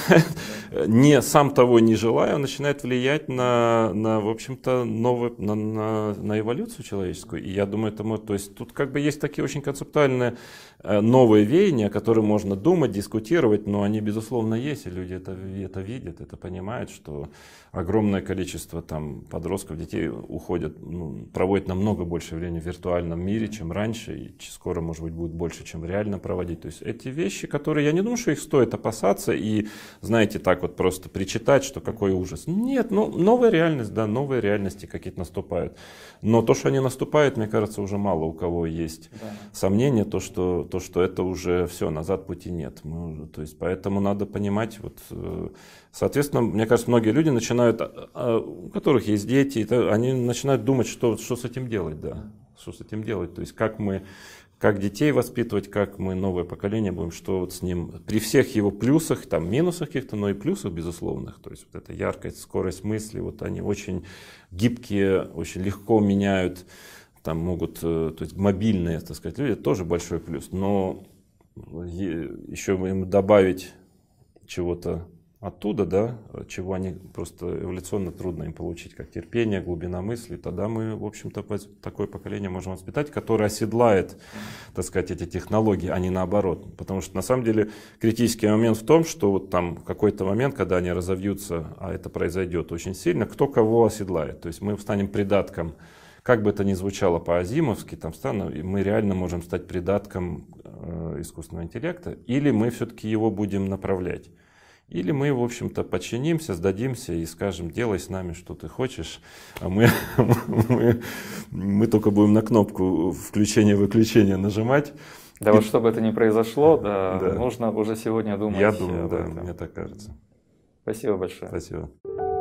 не сам того не желая, он начинает влиять на, на в общем-то, новый, на, на, на эволюцию человеческую. И я думаю, это может, то есть тут как бы есть такие очень концептуальные э, новые веяния, о которых можно думать, дискутировать, но они, безусловно, есть, и люди это, это видят, это понимают, что огромное количество там подростков, детей уходят, ну, проводят намного больше времени в виртуальном мире, чем раньше, и скоро, может быть, будет больше, чем реально проводить. То есть эти вещи, которые, я не думаю, что их стоит опасаться, и, знаете, знаете, так вот просто причитать, что какой ужас. Нет, ну, новая реальность, да, новые реальности какие-то наступают. Но то, что они наступают, мне кажется, уже мало у кого есть да. сомнения, то что, то, что это уже все, назад пути нет. Мы уже, то есть, поэтому надо понимать, вот, э, соответственно, мне кажется, многие люди начинают, а, а, у которых есть дети, они начинают думать, что, что с этим делать, да, что с этим делать, то есть, как мы как детей воспитывать, как мы новое поколение будем, что вот с ним, при всех его плюсах, там минусах каких-то, но и плюсах безусловных, то есть вот эта яркость, скорость мысли, вот они очень гибкие, очень легко меняют, там могут, э, то есть мобильные, так сказать, люди, тоже большой плюс, но э, еще им добавить чего-то оттуда, да, чего они просто эволюционно трудно им получить, как терпение, глубина мысли, тогда мы, в общем-то, такое поколение можем воспитать, которое оседлает, так сказать, эти технологии, а не наоборот. Потому что, на самом деле, критический момент в том, что вот там какой-то момент, когда они разовьются, а это произойдет очень сильно, кто кого оседлает. То есть мы станем придатком как бы это ни звучало по-азимовски, там стану, мы реально можем стать придатком э, искусственного интеллекта, или мы все-таки его будем направлять. Или мы, в общем-то, подчинимся, сдадимся и скажем, делай с нами, что ты хочешь, а мы, *laughs* мы, мы только будем на кнопку включения-выключения нажимать. Да и... вот чтобы это не произошло, да, да. нужно уже сегодня думать. Я думаю, да, этом. мне так кажется. Спасибо большое. Спасибо.